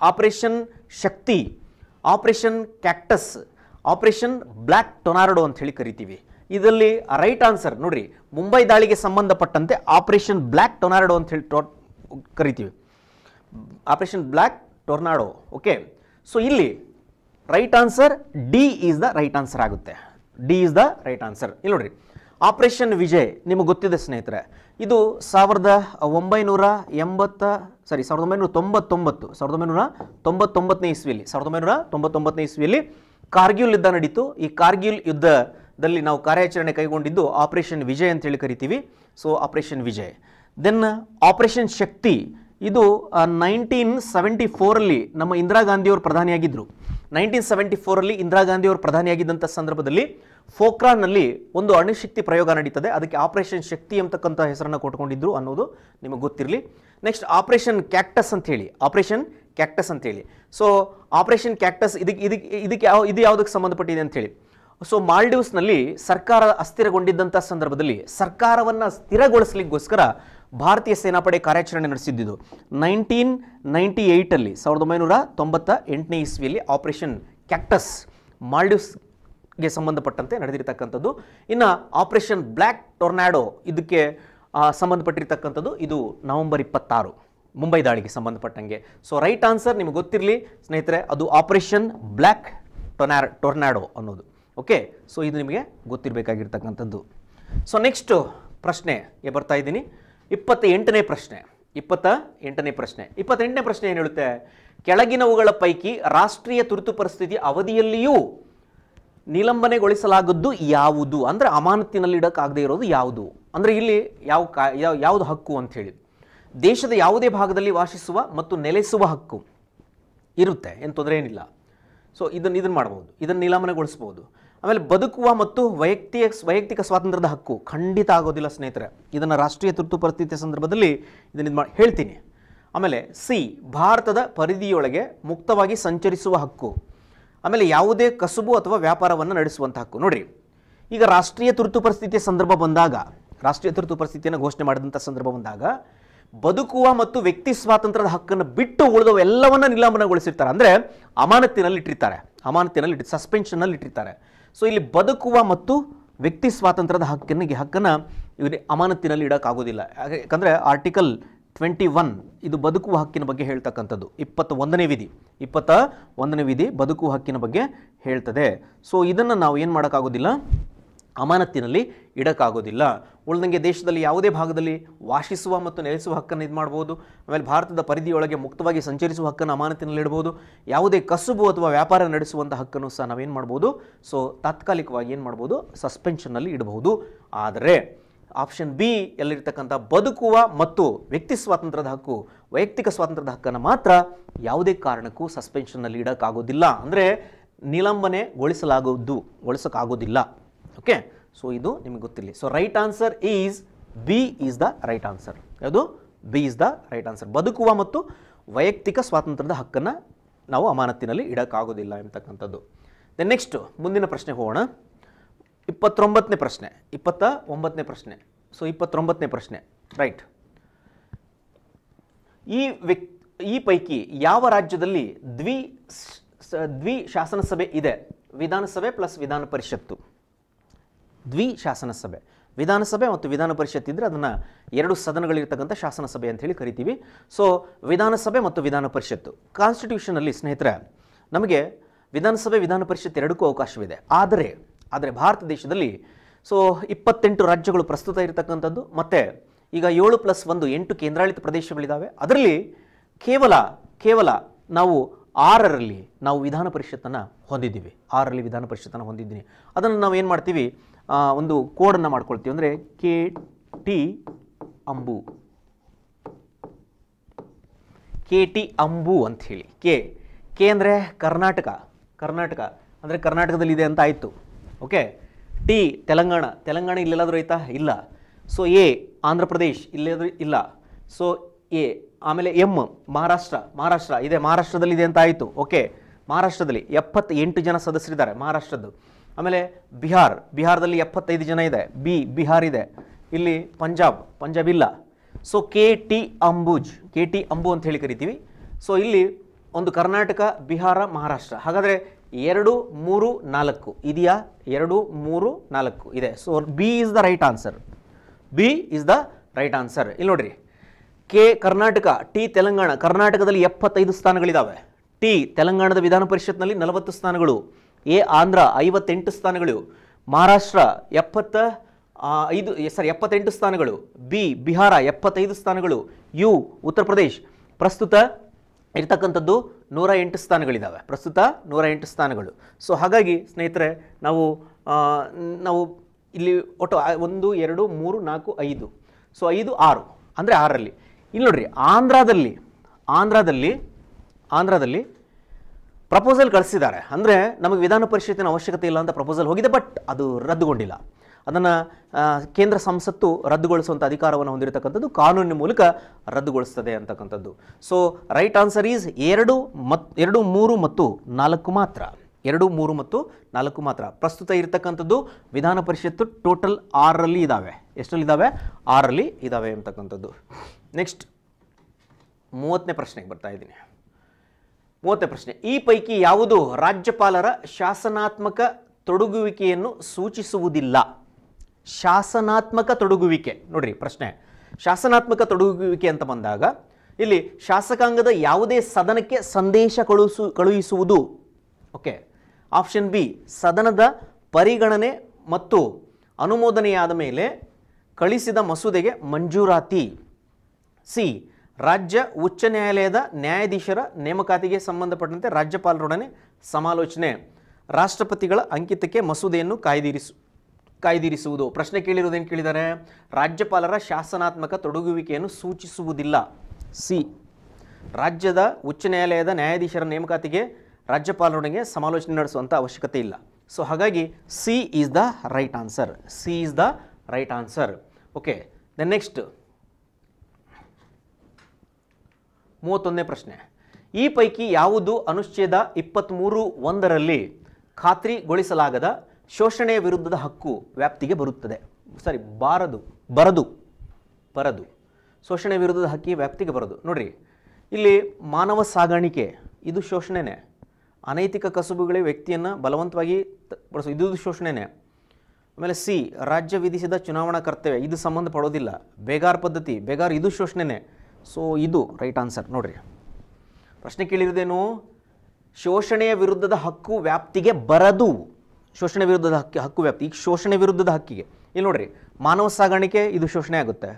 operation Shakti operation cactus operation black tornado ಅಂತ ಹೇಳಿ ಕರಿತೀವಿ ಇದರಲ್ಲಿ ರೈಟ್ ಆನ್ಸರ್ ನೋಡ್ರಿ ಮುಂಬೈ ದಾಳಿಗೆ ಸಂಬಂಧಪಟ್ಟಂತೆ ಆಪರೇಷನ್ ಬ್ಲ್ಯಾಕ್ ಟೊನಾರ್ಡೋ ಅಂತ ಹೇಳಿ ಕರಿತೀವಿ operation black tornado okay so ಇಲ್ಲಿ right answer D is the right answer ಆಗುತ್ತೆ D is the right answer ಇಲ್ಲಿ ನೋಡ್ರಿ ಆಪರೇಷನ್ ವಿಜಯ್ ನಿಮಗೆ ಗೊತ್ತಿದೆ ಸ್ನೇಹಿತರೆ ಇದು ಸಾವಿರದ ಒಂಬೈನೂರ ಎಂಬತ್ತ ಸಾರಿ ಸಾವಿರದ ಒಂಬೈನೂರ ತೊಂಬತ್ತೊಂಬತ್ತು ಸಾವಿರದ ಒಂಬೈನೂರ ತೊಂಬತ್ತೊಂಬತ್ತನೇ ಇಸ್ವಿಯಲ್ಲಿ ಸಾವಿರದ ಒಂಬೈನೂರ ತೊಂಬತ್ತೊಂಬತ್ತನೇ ಇಸ್ವಿಯಲ್ಲಿ ಕಾರ್ಗಿಲ್ ಯುದ್ಧ ನಡೀತು ಈ ಕಾರ್ಗಿಲ್ ಯುದ್ಧದಲ್ಲಿ ನಾವು ಕಾರ್ಯಾಚರಣೆ ಕೈಗೊಂಡಿದ್ದು ಆಪರೇಷನ್ ವಿಜಯ್ ಅಂತೇಳಿ ಕರಿತೀವಿ so operation Vijay then operation Shakti ಇದು ನೈನ್ಟೀನ್ ಸೆವೆಂಟಿ ಫೋರಲ್ಲಿ ನಮ್ಮ ಇಂದಿರಾ ಗಾಂಧಿಯವರು ಪ್ರಧಾನಿಯಾಗಿದ್ದರು ನೈನ್ಟೀನ್ ಸೆವೆಂಟಿ ಫೋರಲ್ಲಿ ಇಂದಿರಾ ಗಾಂಧಿಯವರು ಪ್ರಧಾನಿಯಾಗಿದ್ದಂಥ ಸಂದರ್ಭದಲ್ಲಿ ಫೋಕ್ರಾನ್ನಲ್ಲಿ ಒಂದು ಅಣುಶಕ್ತಿ ಪ್ರಯೋಗ ನಡೀತದೆ ಅದಕ್ಕೆ ಆಪರೇಷನ್ ಶಕ್ತಿ ಅಂತಕ್ಕಂಥ ಹೆಸರನ್ನು ಕೊಟ್ಕೊಂಡಿದ್ರು ಅನ್ನೋದು ನಿಮಗೆ ಗೊತ್ತಿರಲಿ ನೆಕ್ಸ್ಟ್ ಆಪರೇಷನ್ ಕ್ಯಾಕ್ಟಸ್ ಅಂತ ಹೇಳಿ ಆಪರೇಷನ್ ಕ್ಯಾಕ್ಟಸ್ ಅಂತೇಳಿ ಸೊ ಆಪರೇಷನ್ ಕ್ಯಾಕ್ಟಸ್ ಇದಕ್ಕೆ ಇದಕ್ಕೆ ಇದಕ್ಕೆ ಯಾವ ಇದು ಯಾವುದಕ್ಕೆ ಸಂಬಂಧಪಟ್ಟಿದೆ ಅಂತೇಳಿ ಸೊ ಮಾಲ್ಡೀವ್ಸ್ನಲ್ಲಿ ಸರ್ಕಾರ ಅಸ್ಥಿರಗೊಂಡಿದ್ದಂಥ ಸಂದರ್ಭದಲ್ಲಿ ಸರ್ಕಾರವನ್ನು ಸ್ಥಿರಗೊಳಿಸಲಿಕ್ಕೋಸ್ಕರ ಭಾರತೀಯ ಸೇನಾಪಡೆ ಕಾರ್ಯಾಚರಣೆ ನಡೆಸಿದ್ದಿದ್ದು ನೈನ್ಟೀನ್ ನೈಂಟಿ ಏಯ್ಟಲ್ಲಿ ಸಾವಿರದ ಒಂಬೈನೂರ ತೊಂಬತ್ತ ಎಂಟನೇ ಇಸ್ವಿಯಲ್ಲಿ ಆಪರೇಷನ್ ಕ್ಯಾಕ್ಟಸ್ ಮಾಲ್ಡೀವ್ಸ್ ಗೆ ಸಂಬಂಧಪಟ್ಟಂತೆ ನಡೆದಿರತಕ್ಕಂಥದ್ದು ಇನ್ನು ಆಪರೇಷನ್ ಬ್ಲ್ಯಾಕ್ ಟೊರ್ನಾಡೋ ಇದಕ್ಕೆ ಸಂಬಂಧಪಟ್ಟಿರ್ತಕ್ಕಂಥದ್ದು ಇದು ನವೆಂಬರ್ ಇಪ್ಪತ್ತಾರು ಮುಂಬೈ ದಾಳಿಗೆ ಸಂಬಂಧಪಟ್ಟಂಗೆ ಸೊ ರೈಟ್ ಆನ್ಸರ್ ನಿಮಗೆ ಗೊತ್ತಿರಲಿ ಸ್ನೇಹಿತರೆ ಅದು ಆಪರೇಷನ್ ಬ್ಲ್ಯಾಕ್ ಟೊನಾರ್ ಟೊರ್ನಾಡೋ ಅನ್ನೋದು ಓಕೆ ಸೊ ಇದು ನಿಮಗೆ ಗೊತ್ತಿರಬೇಕಾಗಿರ್ತಕ್ಕಂಥದ್ದು ಸೊ ನೆಕ್ಸ್ಟು ಪ್ರಶ್ನೆಗೆ ಬರ್ತಾ ಇದ್ದೀನಿ ಇಪ್ಪತ್ತ ಎಂಟನೇ ಪ್ರಶ್ನೆ ಇಪ್ಪತ್ತ ಎಂಟನೇ ಪ್ರಶ್ನೆ ಇಪ್ಪತ್ತೆಂಟನೇ ಪ್ರಶ್ನೆ ಏನು ಹೇಳುತ್ತೆ ಕೆಳಗಿನವುಗಳ ಪೈಕಿ ರಾಷ್ಟ್ರೀಯ ತುರ್ತು ಪರಿಸ್ಥಿತಿ ಅವಧಿಯಲ್ಲಿಯೂ ನಿಲಂಬನೆಗೊಳಿಸಲಾಗದ್ದು ಯಾವುದು ಅಂದರೆ ಇಡೋಕ್ಕಾಗದೇ ಇರೋದು ಯಾವುದು ಅಂದರೆ ಇಲ್ಲಿ ಯಾವ ಕಾ ಯಾವ ಯಾವುದು ಹಕ್ಕು ಅಂತ ಹೇಳಿ ದೇಶದ ಯಾವುದೇ ಭಾಗದಲ್ಲಿ ವಾಸಿಸುವ ಮತ್ತು ನೆಲೆಸುವ ಹಕ್ಕು ಇರುತ್ತೆ ಏನು ತೊಂದರೆ ಏನಿಲ್ಲ ಸೊ ಇದನ್ನು ಇದನ್ನು ಮಾಡ್ಬೋದು ಇದನ್ನು ನಿಲಂಬನೆಗೊಳಿಸ್ಬೋದು ಆಮೇಲೆ ಬದುಕುವ ಮತ್ತು ವೈಯಕ್ತಿಯ ವೈಯಕ್ತಿಕ ಸ್ವಾತಂತ್ರ್ಯದ ಹಕ್ಕು ಖಂಡಿತ ಆಗೋದಿಲ್ಲ ಸ್ನೇಹಿತರೆ ಇದನ್ನು ರಾಷ್ಟ್ರೀಯ ತುರ್ತು ಪರಿಸ್ಥಿತಿಯ ಸಂದರ್ಭದಲ್ಲಿ ಇದನ್ನು ಮಾಡಿ ಹೇಳ್ತೀನಿ ಆಮೇಲೆ ಸಿ ಭಾರತದ ಪರಿಧಿಯೊಳಗೆ ಮುಕ್ತವಾಗಿ ಸಂಚರಿಸುವ ಹಕ್ಕು ಆಮೇಲೆ ಯಾವುದೇ ಕಸುಬು ಅಥವಾ ವ್ಯಾಪಾರವನ್ನು ನಡೆಸುವಂಥ ಹಕ್ಕು ನೋಡಿರಿ ಈಗ ರಾಷ್ಟ್ರೀಯ ತುರ್ತು ಪರಿಸ್ಥಿತಿಯ ಸಂದರ್ಭ ಬಂದಾಗ ರಾಷ್ಟ್ರೀಯ ತುರ್ತು ಪರಿಸ್ಥಿತಿಯನ್ನು ಘೋಷಣೆ ಮಾಡಿದಂಥ ಸಂದರ್ಭ ಬಂದಾಗ ಬದುಕುವ ಮತ್ತು ವ್ಯಕ್ತಿ ಸ್ವಾತಂತ್ರ್ಯದ ಹಕ್ಕನ್ನು ಬಿಟ್ಟು ಉಳಿದವ ಎಲ್ಲವನ್ನ ನಿಲಂಬನಗೊಳಿಸಿರ್ತಾರೆ ಅಂದರೆ ಅಮಾನತಿನಲ್ಲಿ ಇಟ್ಟಿರ್ತಾರೆ ಅಮಾನತಿನಲ್ಲಿ ಇಟ್ಟು ಸಸ್ಪೆನ್ಷನ್ನಲ್ಲಿ ಇಟ್ಟಿರ್ತಾರೆ ಸೊ ಇಲ್ಲಿ ಬದುಕುವ ಮತ್ತು ವ್ಯಕ್ತಿ ಸ್ವಾತಂತ್ರ್ಯದ ಹಕ್ಕನಿಗೆ ಹಕ್ಕನ್ನು ಇವರಿಗೆ ಅಮಾನತಿನಲ್ಲಿ ಇಡೋಕ್ಕಾಗೋದಿಲ್ಲ ಯಾಕೆ ಯಾಕಂದರೆ ಆರ್ಟಿಕಲ್ ಟ್ವೆಂಟಿ ಒನ್ ಇದು ಬದುಕುವ ಹಕ್ಕಿನ ಬಗ್ಗೆ ಹೇಳ್ತಕ್ಕಂಥದ್ದು ಇಪ್ಪತ್ತ ಒಂದನೇ ವಿಧಿ ಇಪ್ಪತ್ತ ಒಂದನೇ ವಿಧಿ ಬದುಕುವ ಹಕ್ಕಿನ ಬಗ್ಗೆ ಹೇಳ್ತದೆ ಸೊ ಇದನ್ನು ನಾವು ಏನು ಮಾಡೋಕ್ಕಾಗೋದಿಲ್ಲ ಅಮಾನತ್ತಿನಲ್ಲಿ ಇಡೋಕ್ಕಾಗೋದಿಲ್ಲ ಉಳ್ದಂಗೆ ದೇಶದಲ್ಲಿ ಯಾವುದೇ ಭಾಗದಲ್ಲಿ ವಾಸಿಸುವ ಮತ್ತು ನೆಲೆಸುವ ಹಕ್ಕನ್ನು ಇದು ಮಾಡ್ಬೋದು ಆಮೇಲೆ ಭಾರತದ ಪರಿಧಿಯೊಳಗೆ ಮುಕ್ತವಾಗಿ ಸಂಚರಿಸುವ ಹಕ್ಕನ್ನು ಅಮಾನತಿನಲ್ಲಿ ಇಡ್ಬೋದು ಯಾವುದೇ ಕಸುಬು ಅಥವಾ ವ್ಯಾಪಾರ ನಡೆಸುವಂಥ ಹಕ್ಕನ್ನು ಸಹ ನಾವೇನು ಮಾಡ್ಬೋದು ಸೊ ತಾತ್ಕಾಲಿಕವಾಗಿ ಏನು ಮಾಡ್ಬೋದು ಸಸ್ಪೆನ್ಷನ್ನಲ್ಲಿ ಇಡಬಹುದು ಆದರೆ ಆಪ್ಷನ್ ಬಿ ಎಲ್ಲಿರ್ತಕ್ಕಂಥ ಬದುಕುವ ಮತ್ತು ವ್ಯಕ್ತಿ ಸ್ವಾತಂತ್ರ್ಯದ ಹಕ್ಕು ವೈಯಕ್ತಿಕ ಸ್ವಾತಂತ್ರ್ಯದ ಹಕ್ಕನ್ನು ಮಾತ್ರ ಯಾವುದೇ ಕಾರಣಕ್ಕೂ ಸಸ್ಪೆನ್ಷನ್ನಲ್ಲಿ ಇಡೋಕ್ಕಾಗೋದಿಲ್ಲ ಅಂದರೆ ನಿಲಂಬನೆಗೊಳಿಸಲಾಗುವುದು ಗೊಳಿಸೋಕ್ಕಾಗೋದಿಲ್ಲ ಓಕೆ ಸೊ ಇದು ನಿಮಗೆ ಗೊತ್ತಿರಲಿ so right answer is B is the right answer ಯಾವುದು B is the right answer ಬದುಕುವ ಮತ್ತು ವೈಯಕ್ತಿಕ ಸ್ವಾತಂತ್ರ್ಯದ ಹಕ್ಕನ್ನು ನಾವು ಅಮಾನತ್ತಿನಲ್ಲಿ ಇಡೋಕ್ಕಾಗೋದಿಲ್ಲ ಎಂತಕ್ಕಂಥದ್ದು ದೆನ್ ನೆಕ್ಸ್ಟ್ ಮುಂದಿನ ಪ್ರಶ್ನೆ ಹೋಗೋಣ ಇಪ್ಪತ್ತೊಂಬತ್ತನೇ ಪ್ರಶ್ನೆ ಇಪ್ಪತ್ತ ಒಂಬತ್ತನೇ ಪ್ರಶ್ನೆ ಸೊ ಇಪ್ಪತ್ತೊಂಬತ್ತನೇ ಪ್ರಶ್ನೆ ರೈಟ್ ಈ ವ್ಯಕ್ ಈ ಪೈಕಿ ಯಾವ ರಾಜ್ಯದಲ್ಲಿ ದ್ವಿ ದ್ವಿ ಶಾಸನಸಭೆ ಇದೆ ವಿಧಾನಸಭೆ ಪ್ಲಸ್ ವಿಧಾನ ಪರಿಷತ್ತು ದ್ವಿ ಶಾಸನಸಭೆ ವಿಧಾನಸಭೆ ಮತ್ತು ವಿಧಾನ ಪರಿಷತ್ ಇದ್ದರೆ ಅದನ್ನು ಎರಡು ಸದನಗಳಿರ್ತಕ್ಕಂಥ ಶಾಸನಸಭೆ ಅಂತ ಹೇಳಿ ಕರಿತೀವಿ ಸೊ ವಿಧಾನಸಭೆ ಮತ್ತು ವಿಧಾನ ಪರಿಷತ್ತು ಕಾನ್ಸ್ಟಿಟ್ಯೂಷನಲ್ಲಿ ಸ್ನೇಹಿತರೆ ನಮಗೆ ವಿಧಾನಸಭೆ ವಿಧಾನ ಪರಿಷತ್ ಎರಡಕ್ಕೂ ಅವಕಾಶವಿದೆ ಆದರೆ ಆದರೆ ಭಾರತ ದೇಶದಲ್ಲಿ ಸೊ ಇಪ್ಪತ್ತೆಂಟು ರಾಜ್ಯಗಳು ಪ್ರಸ್ತುತ ಇರತಕ್ಕಂಥದ್ದು ಮತ್ತು ಈಗ ಏಳು ಪ್ಲಸ್ ಒಂದು ಎಂಟು ಕೇಂದ್ರಾಡಳಿತ ಪ್ರದೇಶಗಳಿದ್ದಾವೆ ಅದರಲ್ಲಿ ಕೇವಲ ಕೇವಲ ನಾವು ಆರರಲ್ಲಿ ನಾವು ವಿಧಾನ ಪರಿಷತ್ತನ್ನು ಹೊಂದಿದ್ದೀವಿ ಆರರಲ್ಲಿ ವಿಧಾನ ಪರಿಷತ್ತನ್ನು ಹೊಂದಿದ್ದೀನಿ ಅದನ್ನು ನಾವು ಏನು ಮಾಡ್ತೀವಿ ಒಂದು ಕೋಡನ್ನು ಮಾಡ್ಕೊಳ್ತೀವಿ ಅಂದರೆ ಕೆ ಟಿ ಅಂಬು ಕೆ ಟಿ ಅಂಬು ಅಂಥೇಳಿ ಕೆ ಕೆ ಅಂದರೆ ಕರ್ನಾಟಕ ಕರ್ನಾಟಕ ಅಂದರೆ ಇದೆ ಅಂತ ಆಯಿತು ಓಕೆ ಟಿ ತೆಲಂಗಾಣ ತೆಲಂಗಾಣ ಇಲ್ಲೆಲ್ಲಾದರೂ ಐತಾ ಇಲ್ಲ ಸೊ ಎ ಆಂಧ್ರ ಪ್ರದೇಶ್ ಇಲ್ಲಾದರೂ ಇಲ್ಲ ಸೊ ಎ ಆಮೇಲೆ ಎಮ್ ಮಹಾರಾಷ್ಟ್ರ ಮಹಾರಾಷ್ಟ್ರ ಇದೆ ಮಹಾರಾಷ್ಟ್ರದಲ್ಲಿದೆ ಅಂತ ಆಯಿತು ಓಕೆ ಮಹಾರಾಷ್ಟ್ರದಲ್ಲಿ ಎಪ್ಪತ್ತೆಂಟು ಜನ ಸದಸ್ಯರಿದ್ದಾರೆ ಮಹಾರಾಷ್ಟ್ರದ್ದು ಆಮೇಲೆ ಬಿಹಾರ್ ಬಿಹಾರದಲ್ಲಿ ಎಪ್ಪತ್ತೈದು ಜನ ಇದೆ ಬಿ ಬಿಹಾರ್ ಇದೆ ಇಲ್ಲಿ ಪಂಜಾಬ್ ಪಂಜಾಬ್ ಇಲ್ಲ ಸೊ ಕೆ ಟಿ ಅಂಬುಜ್ ಕೆ ಟಿ ಅಂಬು ಅಂತ ಹೇಳಿ ಕರಿತೀವಿ ಸೊ ಇಲ್ಲಿ ಒಂದು ಕರ್ನಾಟಕ ಬಿಹಾರ ಮಹಾರಾಷ್ಟ್ರ ಹಾಗಾದರೆ ಎರಡು ಮೂರು ನಾಲ್ಕು ಇದೆಯಾ ಎರಡು ಮೂರು ನಾಲ್ಕು ಇದೆ so B is the right answer B is the right answer ಇಲ್ಲಿ ನೋಡ್ರಿ ಕೆ ಕರ್ನಾಟಕ ಟಿ ತೆಲಂಗಾಣ ಕರ್ನಾಟಕದಲ್ಲಿ ಎಪ್ಪತ್ತೈದು ಸ್ಥಾನಗಳಿದ್ದಾವೆ ಟಿ ತೆಲಂಗಾಣದ ವಿಧಾನ ಪರಿಷತ್ನಲ್ಲಿ ನಲವತ್ತು ಸ್ಥಾನಗಳು ಎ ಆಂಧ್ರ ಐವತ್ತೆಂಟು ಸ್ಥಾನಗಳು ಮಹಾರಾಷ್ಟ್ರ ಎಪ್ಪತ್ತ ಐದು ಸರಿ ಎಪ್ಪತ್ತೆಂಟು ಸ್ಥಾನಗಳು ಬಿ ಬಿಹಾರ ಎಪ್ಪತ್ತೈದು ಸ್ಥಾನಗಳು ಯು ಉತ್ತರ ಪ್ರದೇಶ್ ಪ್ರಸ್ತುತ ಇರ್ತಕ್ಕಂಥದ್ದು ನೂರ ಎಂಟು ಸ್ಥಾನಗಳಿದ್ದಾವೆ ಪ್ರಸ್ತುತ ನೂರ ಎಂಟು ಸ್ಥಾನಗಳು ಸೊ ಹಾಗಾಗಿ ಸ್ನೇಹಿತರೆ ನಾವು ನಾವು ಇಲ್ಲಿ ಒಟ್ಟು ಒಂದು ಎರಡು ಮೂರು ನಾಲ್ಕು ಐದು ಸೊ ಐದು ಆರು ಅಂದರೆ ಆರರಲ್ಲಿ ಇಲ್ಲಿ ನೋಡ್ರಿ ಆಂಧ್ರದಲ್ಲಿ ಆಂಧ್ರದಲ್ಲಿ ಆಂಧ್ರದಲ್ಲಿ ಪ್ರಪೋಸಲ್ ಕಳಿಸಿದ್ದಾರೆ ಅಂದರೆ ನಮಗೆ ವಿಧಾನ ಪರಿಷತ್ತಿನ ಅವಶ್ಯಕತೆ ಇಲ್ಲ ಅಂತ ಪ್ರಪೋಸಲ್ ಹೋಗಿದೆ ಬಟ್ ಅದು ರದ್ದುಗೊಂಡಿಲ್ಲ ಅದನ್ನು ಕೇಂದ್ರ ಸಂಸತ್ತು ರದ್ದುಗೊಳಿಸುವಂಥ ಅಧಿಕಾರವನ್ನು ಹೊಂದಿರತಕ್ಕಂಥದ್ದು ಕಾನೂನಿನ ಮೂಲಕ ರದ್ದುಗೊಳಿಸ್ತದೆ ಅಂತಕ್ಕಂಥದ್ದು ಸೊ ರೈಟ್ ಆನ್ಸರ್ ಈಸ್ ಎರಡು ಮತ್ ಎರಡು ಮೂರು ಮತ್ತು ನಾಲ್ಕು ಮಾತ್ರ ಎರಡು ಮೂರು ಮತ್ತು ನಾಲ್ಕು ಮಾತ್ರ ಪ್ರಸ್ತುತ ಇರತಕ್ಕಂಥದ್ದು ವಿಧಾನ ಪರಿಷತ್ತು ಟೋಟಲ್ ಆರರಲ್ಲಿ ಇದ್ದಾವೆ ಎಷ್ಟರಲ್ಲಿ ಇದ್ದಾವೆ ಆರಲ್ಲಿ ಇದ್ದಾವೆ ಅಂತಕ್ಕಂಥದ್ದು ನೆಕ್ಸ್ಟ್ ಮೂವತ್ತನೇ ಪ್ರಶ್ನೆಗೆ ಬರ್ತಾ ಇದ್ದೀನಿ ಮೂವತ್ತನೇ ಪ್ರಶ್ನೆ ಈ ಪೈಕಿ ಯಾವುದು ರಾಜ್ಯಪಾಲರ ಶಾಸನಾತ್ಮಕ ತೊಡಗುವಿಕೆಯನ್ನು ಸೂಚಿಸುವುದಿಲ್ಲ ಶಾಸನಾತ್ಮಕ ತೊಡಗುವಿಕೆ ನೋಡ್ರಿ ಪ್ರಶ್ನೆ ಶಾಸನಾತ್ಮಕ ತೊಡಗುವಿಕೆ ಅಂತ ಬಂದಾಗ ಇಲ್ಲಿ ಶಾಸಕಾಂಗದ ಯಾವುದೇ ಸದನಕ್ಕೆ ಸಂದೇಶ ಕಳುಹಿಸು ಕಳುಹಿಸುವುದು ಓಕೆ ಆಪ್ಷನ್ ಬಿ ಸದನದ ಪರಿಗಣನೆ ಮತ್ತು ಅನುಮೋದನೆಯಾದ ಮೇಲೆ ಕಳಿಸಿದ ಮಸೂದೆಗೆ ಮಂಜೂರಾತಿ ಸಿ ರಾಜ್ಯ ಉಚ್ಚ ನ್ಯಾಯಾಲಯದ ನ್ಯಾಯಾಧೀಶರ ನೇಮಕಾತಿಗೆ ಸಂಬಂಧಪಟ್ಟಂತೆ ರಾಜ್ಯಪಾಲರೊಡನೆ ಸಮಾಲೋಚನೆ ರಾಷ್ಟ್ರಪತಿಗಳ ಅಂಕಿತಕ್ಕೆ ಮಸೂದೆಯನ್ನು ಕಾಯ್ದಿರಿಸು ಕಾಯ್ದಿರಿಸುವುದು ಪ್ರಶ್ನೆ ಕೇಳಿರುವುದೇನು ಕೇಳಿದ್ದಾರೆ ರಾಜ್ಯಪಾಲರ ಶಾಸನಾತ್ಮಕ ತೊಡಗುವಿಕೆಯನ್ನು ಸೂಚಿಸುವುದಿಲ್ಲ ಸಿ ರಾಜ್ಯದ ಉಚ್ಚ ನ್ಯಾಯಾಲಯದ ನ್ಯಾಯಾಧೀಶರ ನೇಮಕಾತಿಗೆ ರಾಜ್ಯಪಾಲರೊಡನೆ ಸಮಾಲೋಚನೆ ನಡೆಸುವಂಥ ಅವಶ್ಯಕತೆ ಇಲ್ಲ ಸೊ ಹಾಗಾಗಿ C is the right answer C is the right answer okay the next ಮೂವತ್ತೊಂದನೇ ಪ್ರಶ್ನೆ ಈ ಪೈಕಿ ಯಾವುದು ಅನುಚ್ಛೇದ ಇಪ್ಪತ್ತ್ಮೂರು ಒಂದರಲ್ಲಿ ಖಾತ್ರಿಗೊಳಿಸಲಾಗದ ಶೋಷಣೆಯ ವಿರುದ್ಧದ ಹಕ್ಕು ವ್ಯಾಪ್ತಿಗೆ ಬರುತ್ತದೆ ಸಾರಿ ಬಾರದು ಬರದು ಬರದು ಶೋಷಣೆ ವಿರುದ್ಧದ ಹಕ್ಕಿ ವ್ಯಾಪ್ತಿಗೆ ಬರದು ನೋಡ್ರಿ ಇಲ್ಲಿ ಮಾನವ ಸಾಗಾಣಿಕೆ ಇದು ಶೋಷಣೆನೇ ಅನೈತಿಕ ಕಸುಬುಗಳೇ ವ್ಯಕ್ತಿಯನ್ನು ಬಲವಂತವಾಗಿ ಬಳಸು ಇದು ಶೋಷಣೆನೇ ಆಮೇಲೆ ಸಿ ರಾಜ್ಯ ವಿಧಿಸಿದ ಚುನಾವಣಾ ಕರ್ತವ್ಯ ಇದು ಸಂಬಂಧ ಪಡೋದಿಲ್ಲ ಬೇಗಾರ್ ಪದ್ಧತಿ ಬೇಗಾರ್ ಇದು ಶೋಷಣೆನೇ ಸೊ ಇದು ರೈಟ್ ಆನ್ಸರ್ ನೋಡಿರಿ ಪ್ರಶ್ನೆ ಕೇಳಿರೋದೇನು ಶೋಷಣೆಯ ವಿರುದ್ಧದ ಹಕ್ಕು ವ್ಯಾಪ್ತಿಗೆ ಬರದು ಶೋಷಣೆ ವಿರುದ್ಧದ ಹಕ್ಕಿ ಹಕ್ಕು ವ್ಯಾಪ್ತಿ ಈಗ ಶೋಷಣೆ ವಿರುದ್ಧದ ಹಕ್ಕಿಗೆ ಇಲ್ಲಿ ನೋಡ್ರಿ ಮಾನವ ಸಾಗಾಣಿಕೆ ಇದು ಶೋಷಣೆ ಆಗುತ್ತೆ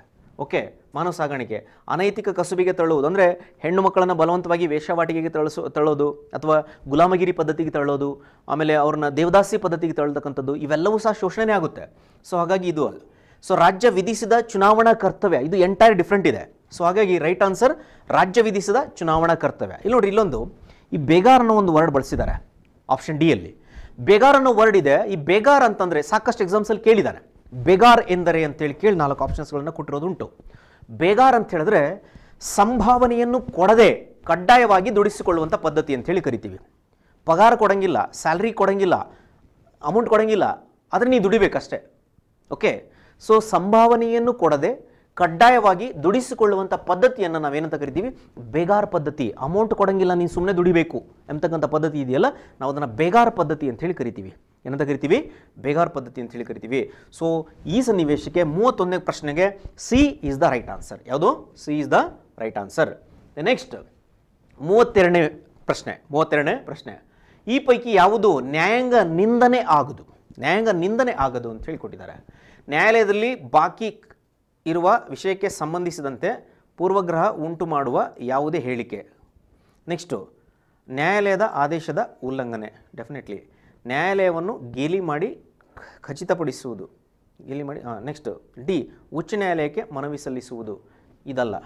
ಓಕೆ ಮಾನವ ಸಾಗಾಣಿಕೆ ಅನೈತಿಕ ಕಸುಬಿಗೆ ತಳ್ಳುವುದು ಅಂದರೆ ಹೆಣ್ಣು ಮಕ್ಕಳನ್ನು ಬಲವಂತವಾಗಿ ವೇಷವಾಟಿಕೆಗೆ ತಳಸು ತಳ್ಳೋದು ಅಥವಾ ಗುಲಾಮಗಿರಿ ಪದ್ಧತಿಗೆ ತಳ್ಳೋದು ಆಮೇಲೆ ಅವ್ರನ್ನ ದೇವದಾಸಿ ಪದ್ಧತಿಗೆ ತಳ್ಳತಕ್ಕಂಥದ್ದು ಇವೆಲ್ಲವೂ ಸಹ ಶೋಷಣೆನೇ ಆಗುತ್ತೆ ಸೊ ಹಾಗಾಗಿ ಇದು ಅಲ್ಲ ಸೊ ರಾಜ್ಯ ವಿಧಿಸಿದ ಚುನಾವಣಾ ಕರ್ತವ್ಯ ಇದು ಎಂಟೈರ್ ಡಿಫ್ರೆಂಟ್ ಇದೆ ಸೊ ಹಾಗಾಗಿ ರೈಟ್ ಆನ್ಸರ್ ರಾಜ್ಯ ವಿಧಿಸಿದ ಚುನಾವಣಾ ಕರ್ತವ್ಯ ಇಲ್ಲಿ ನೋಡ್ರಿ ಇಲ್ಲೊಂದು ಈ ಬೇಗಾರ್ ಒಂದು ವರ್ಡ್ ಬಳಸಿದ್ದಾರೆ ಆಪ್ಷನ್ ಡಿಯಲ್ಲಿ ಬೇಗಾರ್ ಅನ್ನೋ ವರ್ಡ್ ಇದೆ ಈ ಬೇಗಾರ್ ಅಂತಂದರೆ ಸಾಕಷ್ಟು ಎಕ್ಸಾಮ್ಸಲ್ಲಿ ಕೇಳಿದ್ದಾನೆ ಬೇಗಾರ್ ಎಂದರೆ ಅಂತೇಳಿ ಕೇಳಿ ನಾಲ್ಕು ಆಪ್ಷನ್ಸ್ಗಳನ್ನು ಕೊಟ್ಟಿರೋದುಂಟು ಬೇಗಾರ್ ಅಂತ ಹೇಳಿದ್ರೆ ಸಂಭಾವನೆಯನ್ನು ಕೊಡದೆ ಕಡ್ಡಾಯವಾಗಿ ದುಡಿಸಿಕೊಳ್ಳುವಂಥ ಪದ್ಧತಿ ಅಂತೇಳಿ ಕರಿತೀವಿ ಪಗಾರ ಕೊಡಂಗಿಲ್ಲ ಸ್ಯಾಲ್ರಿ ಕೊಡಂಗಿಲ್ಲ ಅಮೌಂಟ್ ಕೊಡಂಗಿಲ್ಲ ಆದರೆ ನೀವು ದುಡಿಬೇಕಷ್ಟೇ ಓಕೆ ಸೊ ಸಂಭಾವನೆಯನ್ನು ಕೊಡದೆ ಕಡ್ಡಾಯವಾಗಿ ದುಡಿಸಿಕೊಳ್ಳುವಂಥ ಪದ್ಧತಿಯನ್ನು ನಾವೇನಂತ ಕರಿತೀವಿ ಬೇಗಾರ್ ಪದ್ಧತಿ ಅಮೌಂಟ್ ಕೊಡಂಗಿಲ್ಲ ನೀನು ಸುಮ್ಮನೆ ದುಡಿಬೇಕು ಎಂಬತಕ್ಕಂಥ ಪದ್ಧತಿ ಇದೆಯಲ್ಲ ನಾವು ಅದನ್ನು ಬೇಗಾರ್ ಪದ್ಧತಿ ಅಂತ ಹೇಳಿ ಕರಿತೀವಿ ಏನಂತ ಕರಿತೀವಿ ಬೇಗಾರ್ ಪದ್ಧತಿ ಅಂತ ಹೇಳಿ ಕರಿತೀವಿ ಸೊ ಈ ಸನ್ನಿವೇಶಕ್ಕೆ ಮೂವತ್ತೊಂದನೇ ಪ್ರಶ್ನೆಗೆ C is the right answer ಯಾವುದು C is the right answer next ಮೂವತ್ತೆರಡನೇ ಪ್ರಶ್ನೆ ಮೂವತ್ತೆರಡನೇ ಪ್ರಶ್ನೆ ಈ ಪೈಕಿ ಯಾವುದು ನ್ಯಾಯಾಂಗ ನಿಂದನೆ ಆಗದು ನ್ಯಾಯಾಂಗ ನಿಂದನೆ ಆಗದು ಅಂತ ಹೇಳಿಕೊಟ್ಟಿದ್ದಾರೆ ನ್ಯಾಯಾಲಯದಲ್ಲಿ ಬಾಕಿ ಇರುವ ವಿಷಯಕ್ಕೆ ಸಂಬಂಧಿಸಿದಂತೆ ಪೂರ್ವಗ್ರಹ ಉಂಟು ಮಾಡುವ ಯಾವುದೇ ಹೇಳಿಕೆ ನೆಕ್ಸ್ಟು ನ್ಯಾಯಾಲಯದ ಆದೇಶದ ಉಲ್ಲಂಘನೆ ಡೆಫಿನೆಟ್ಲಿ ನ್ಯಾಯಾಲಯವನ್ನು ಗೇಲಿ ಮಾಡಿ ಖಚಿತಪಡಿಸುವುದು ಗೇಲಿ ಮಾಡಿ ಹಾಂ ನೆಕ್ಸ್ಟ್ ಡಿ ಉಚ್ಚ ನ್ಯಾಯಾಲಯಕ್ಕೆ ಮನವಿ ಸಲ್ಲಿಸುವುದು ಇದಲ್ಲ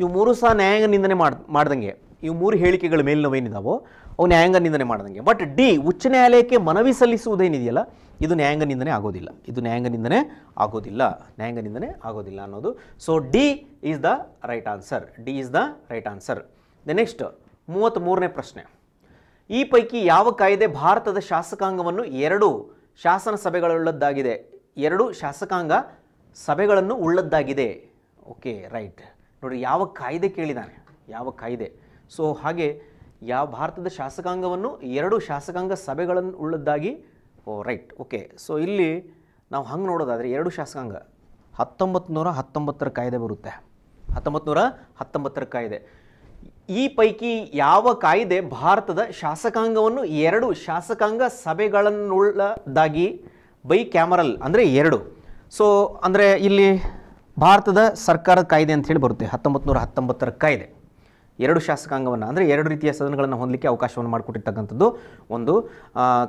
ಇವು ಮೂರು ಸಹ ನ್ಯಾಯಾಂಗ ನಿಂದನೆ ಮಾಡ್ದಂಗೆ ಇವು ಮೂರು ಹೇಳಿಕೆಗಳ ಮೇಲಿನವೇನಿದಾವೋ ಅವು ನ್ಯಾಯಾಂಗ ನಿಂದನೆ ಮಾಡ್ದಂಗೆ ಬಟ್ ಡಿ ಉಚ್ಚ ನ್ಯಾಯಾಲಯಕ್ಕೆ ಮನವಿ ಸಲ್ಲಿಸುವುದೇನಿದೆಯಲ್ಲ ಇದು ನ್ಯಾಯಾಂಗ ನಿಂದನೆ ಆಗೋದಿಲ್ಲ ಇದು ನ್ಯಾಯಾಂಗ ನಿಂದನೆ ಆಗೋದಿಲ್ಲ ನ್ಯಾಯಾಂಗ ನಿಂದನೆ ಆಗೋದಿಲ್ಲ ಅನ್ನೋದು so D is the right answer D is the right answer the next ಮೂರನೇ ಪ್ರಶ್ನೆ ಈ ಪೈಕಿ ಯಾವ ಕಾಯ್ದೆ ಭಾರತದ ಶಾಸಕಾಂಗವನ್ನು ಎರಡು ಶಾಸನ ಸಭೆಗಳುಳ್ಳದ್ದಾಗಿದೆ ಎರಡು ಶಾಸಕಾಂಗ ಸಭೆಗಳನ್ನು ಉಳ್ಳದ್ದಾಗಿದೆ ಓಕೆ ರೈಟ್ ನೋಡಿ ಯಾವ ಕಾಯ್ದೆ ಕೇಳಿದ್ದಾನೆ ಯಾವ ಕಾಯ್ದೆ ಸೊ ಹಾಗೆ ಯಾವ ಭಾರತದ ಶಾಸಕಾಂಗವನ್ನು ಎರಡು ಶಾಸಕಾಂಗ ಸಭೆಗಳನ್ನು ಉಳ್ಳದ್ದಾಗಿ ಓ ರೈಟ್ ಓಕೆ ಸೊ ಇಲ್ಲಿ ನಾವು ಹಂಗೆ ನೋಡೋದಾದರೆ ಎರಡು ಶಾಸಕಾಂಗ ಹತ್ತೊಂಬತ್ತು ನೂರ ಹತ್ತೊಂಬತ್ತರ ಕಾಯ್ದೆ ಬರುತ್ತೆ ಹತ್ತೊಂಬತ್ತು ನೂರ ಹತ್ತೊಂಬತ್ತರ ಕಾಯ್ದೆ ಈ ಪೈಕಿ ಯಾವ ಕಾಯ್ದೆ ಭಾರತದ ಶಾಸಕಾಂಗವನ್ನು ಎರಡು ಶಾಸಕಾಂಗ ಸಭೆಗಳನ್ನುಳ್ಳದಾಗಿ ಬೈ ಕ್ಯಾಮರಲ್ ಅಂದರೆ ಎರಡು ಸೊ ಅಂದರೆ ಇಲ್ಲಿ ಭಾರತದ ಸರ್ಕಾರದ ಕಾಯ್ದೆ ಅಂತ ಹೇಳಿ ಬರುತ್ತೆ ಹತ್ತೊಂಬತ್ತು ನೂರ ಹತ್ತೊಂಬತ್ತರ ಕಾಯ್ದೆ ಎರಡು ಶಾಸಕಾಂಗವನ್ನು ಅಂದರೆ ಎರಡು ರೀತಿಯ ಸದನಗಳನ್ನು ಹೊಂದಲಿಕ್ಕೆ ಅವಕಾಶವನ್ನು ಮಾಡಿಕೊಟ್ಟಿರ್ತಕ್ಕಂಥದ್ದು ಒಂದು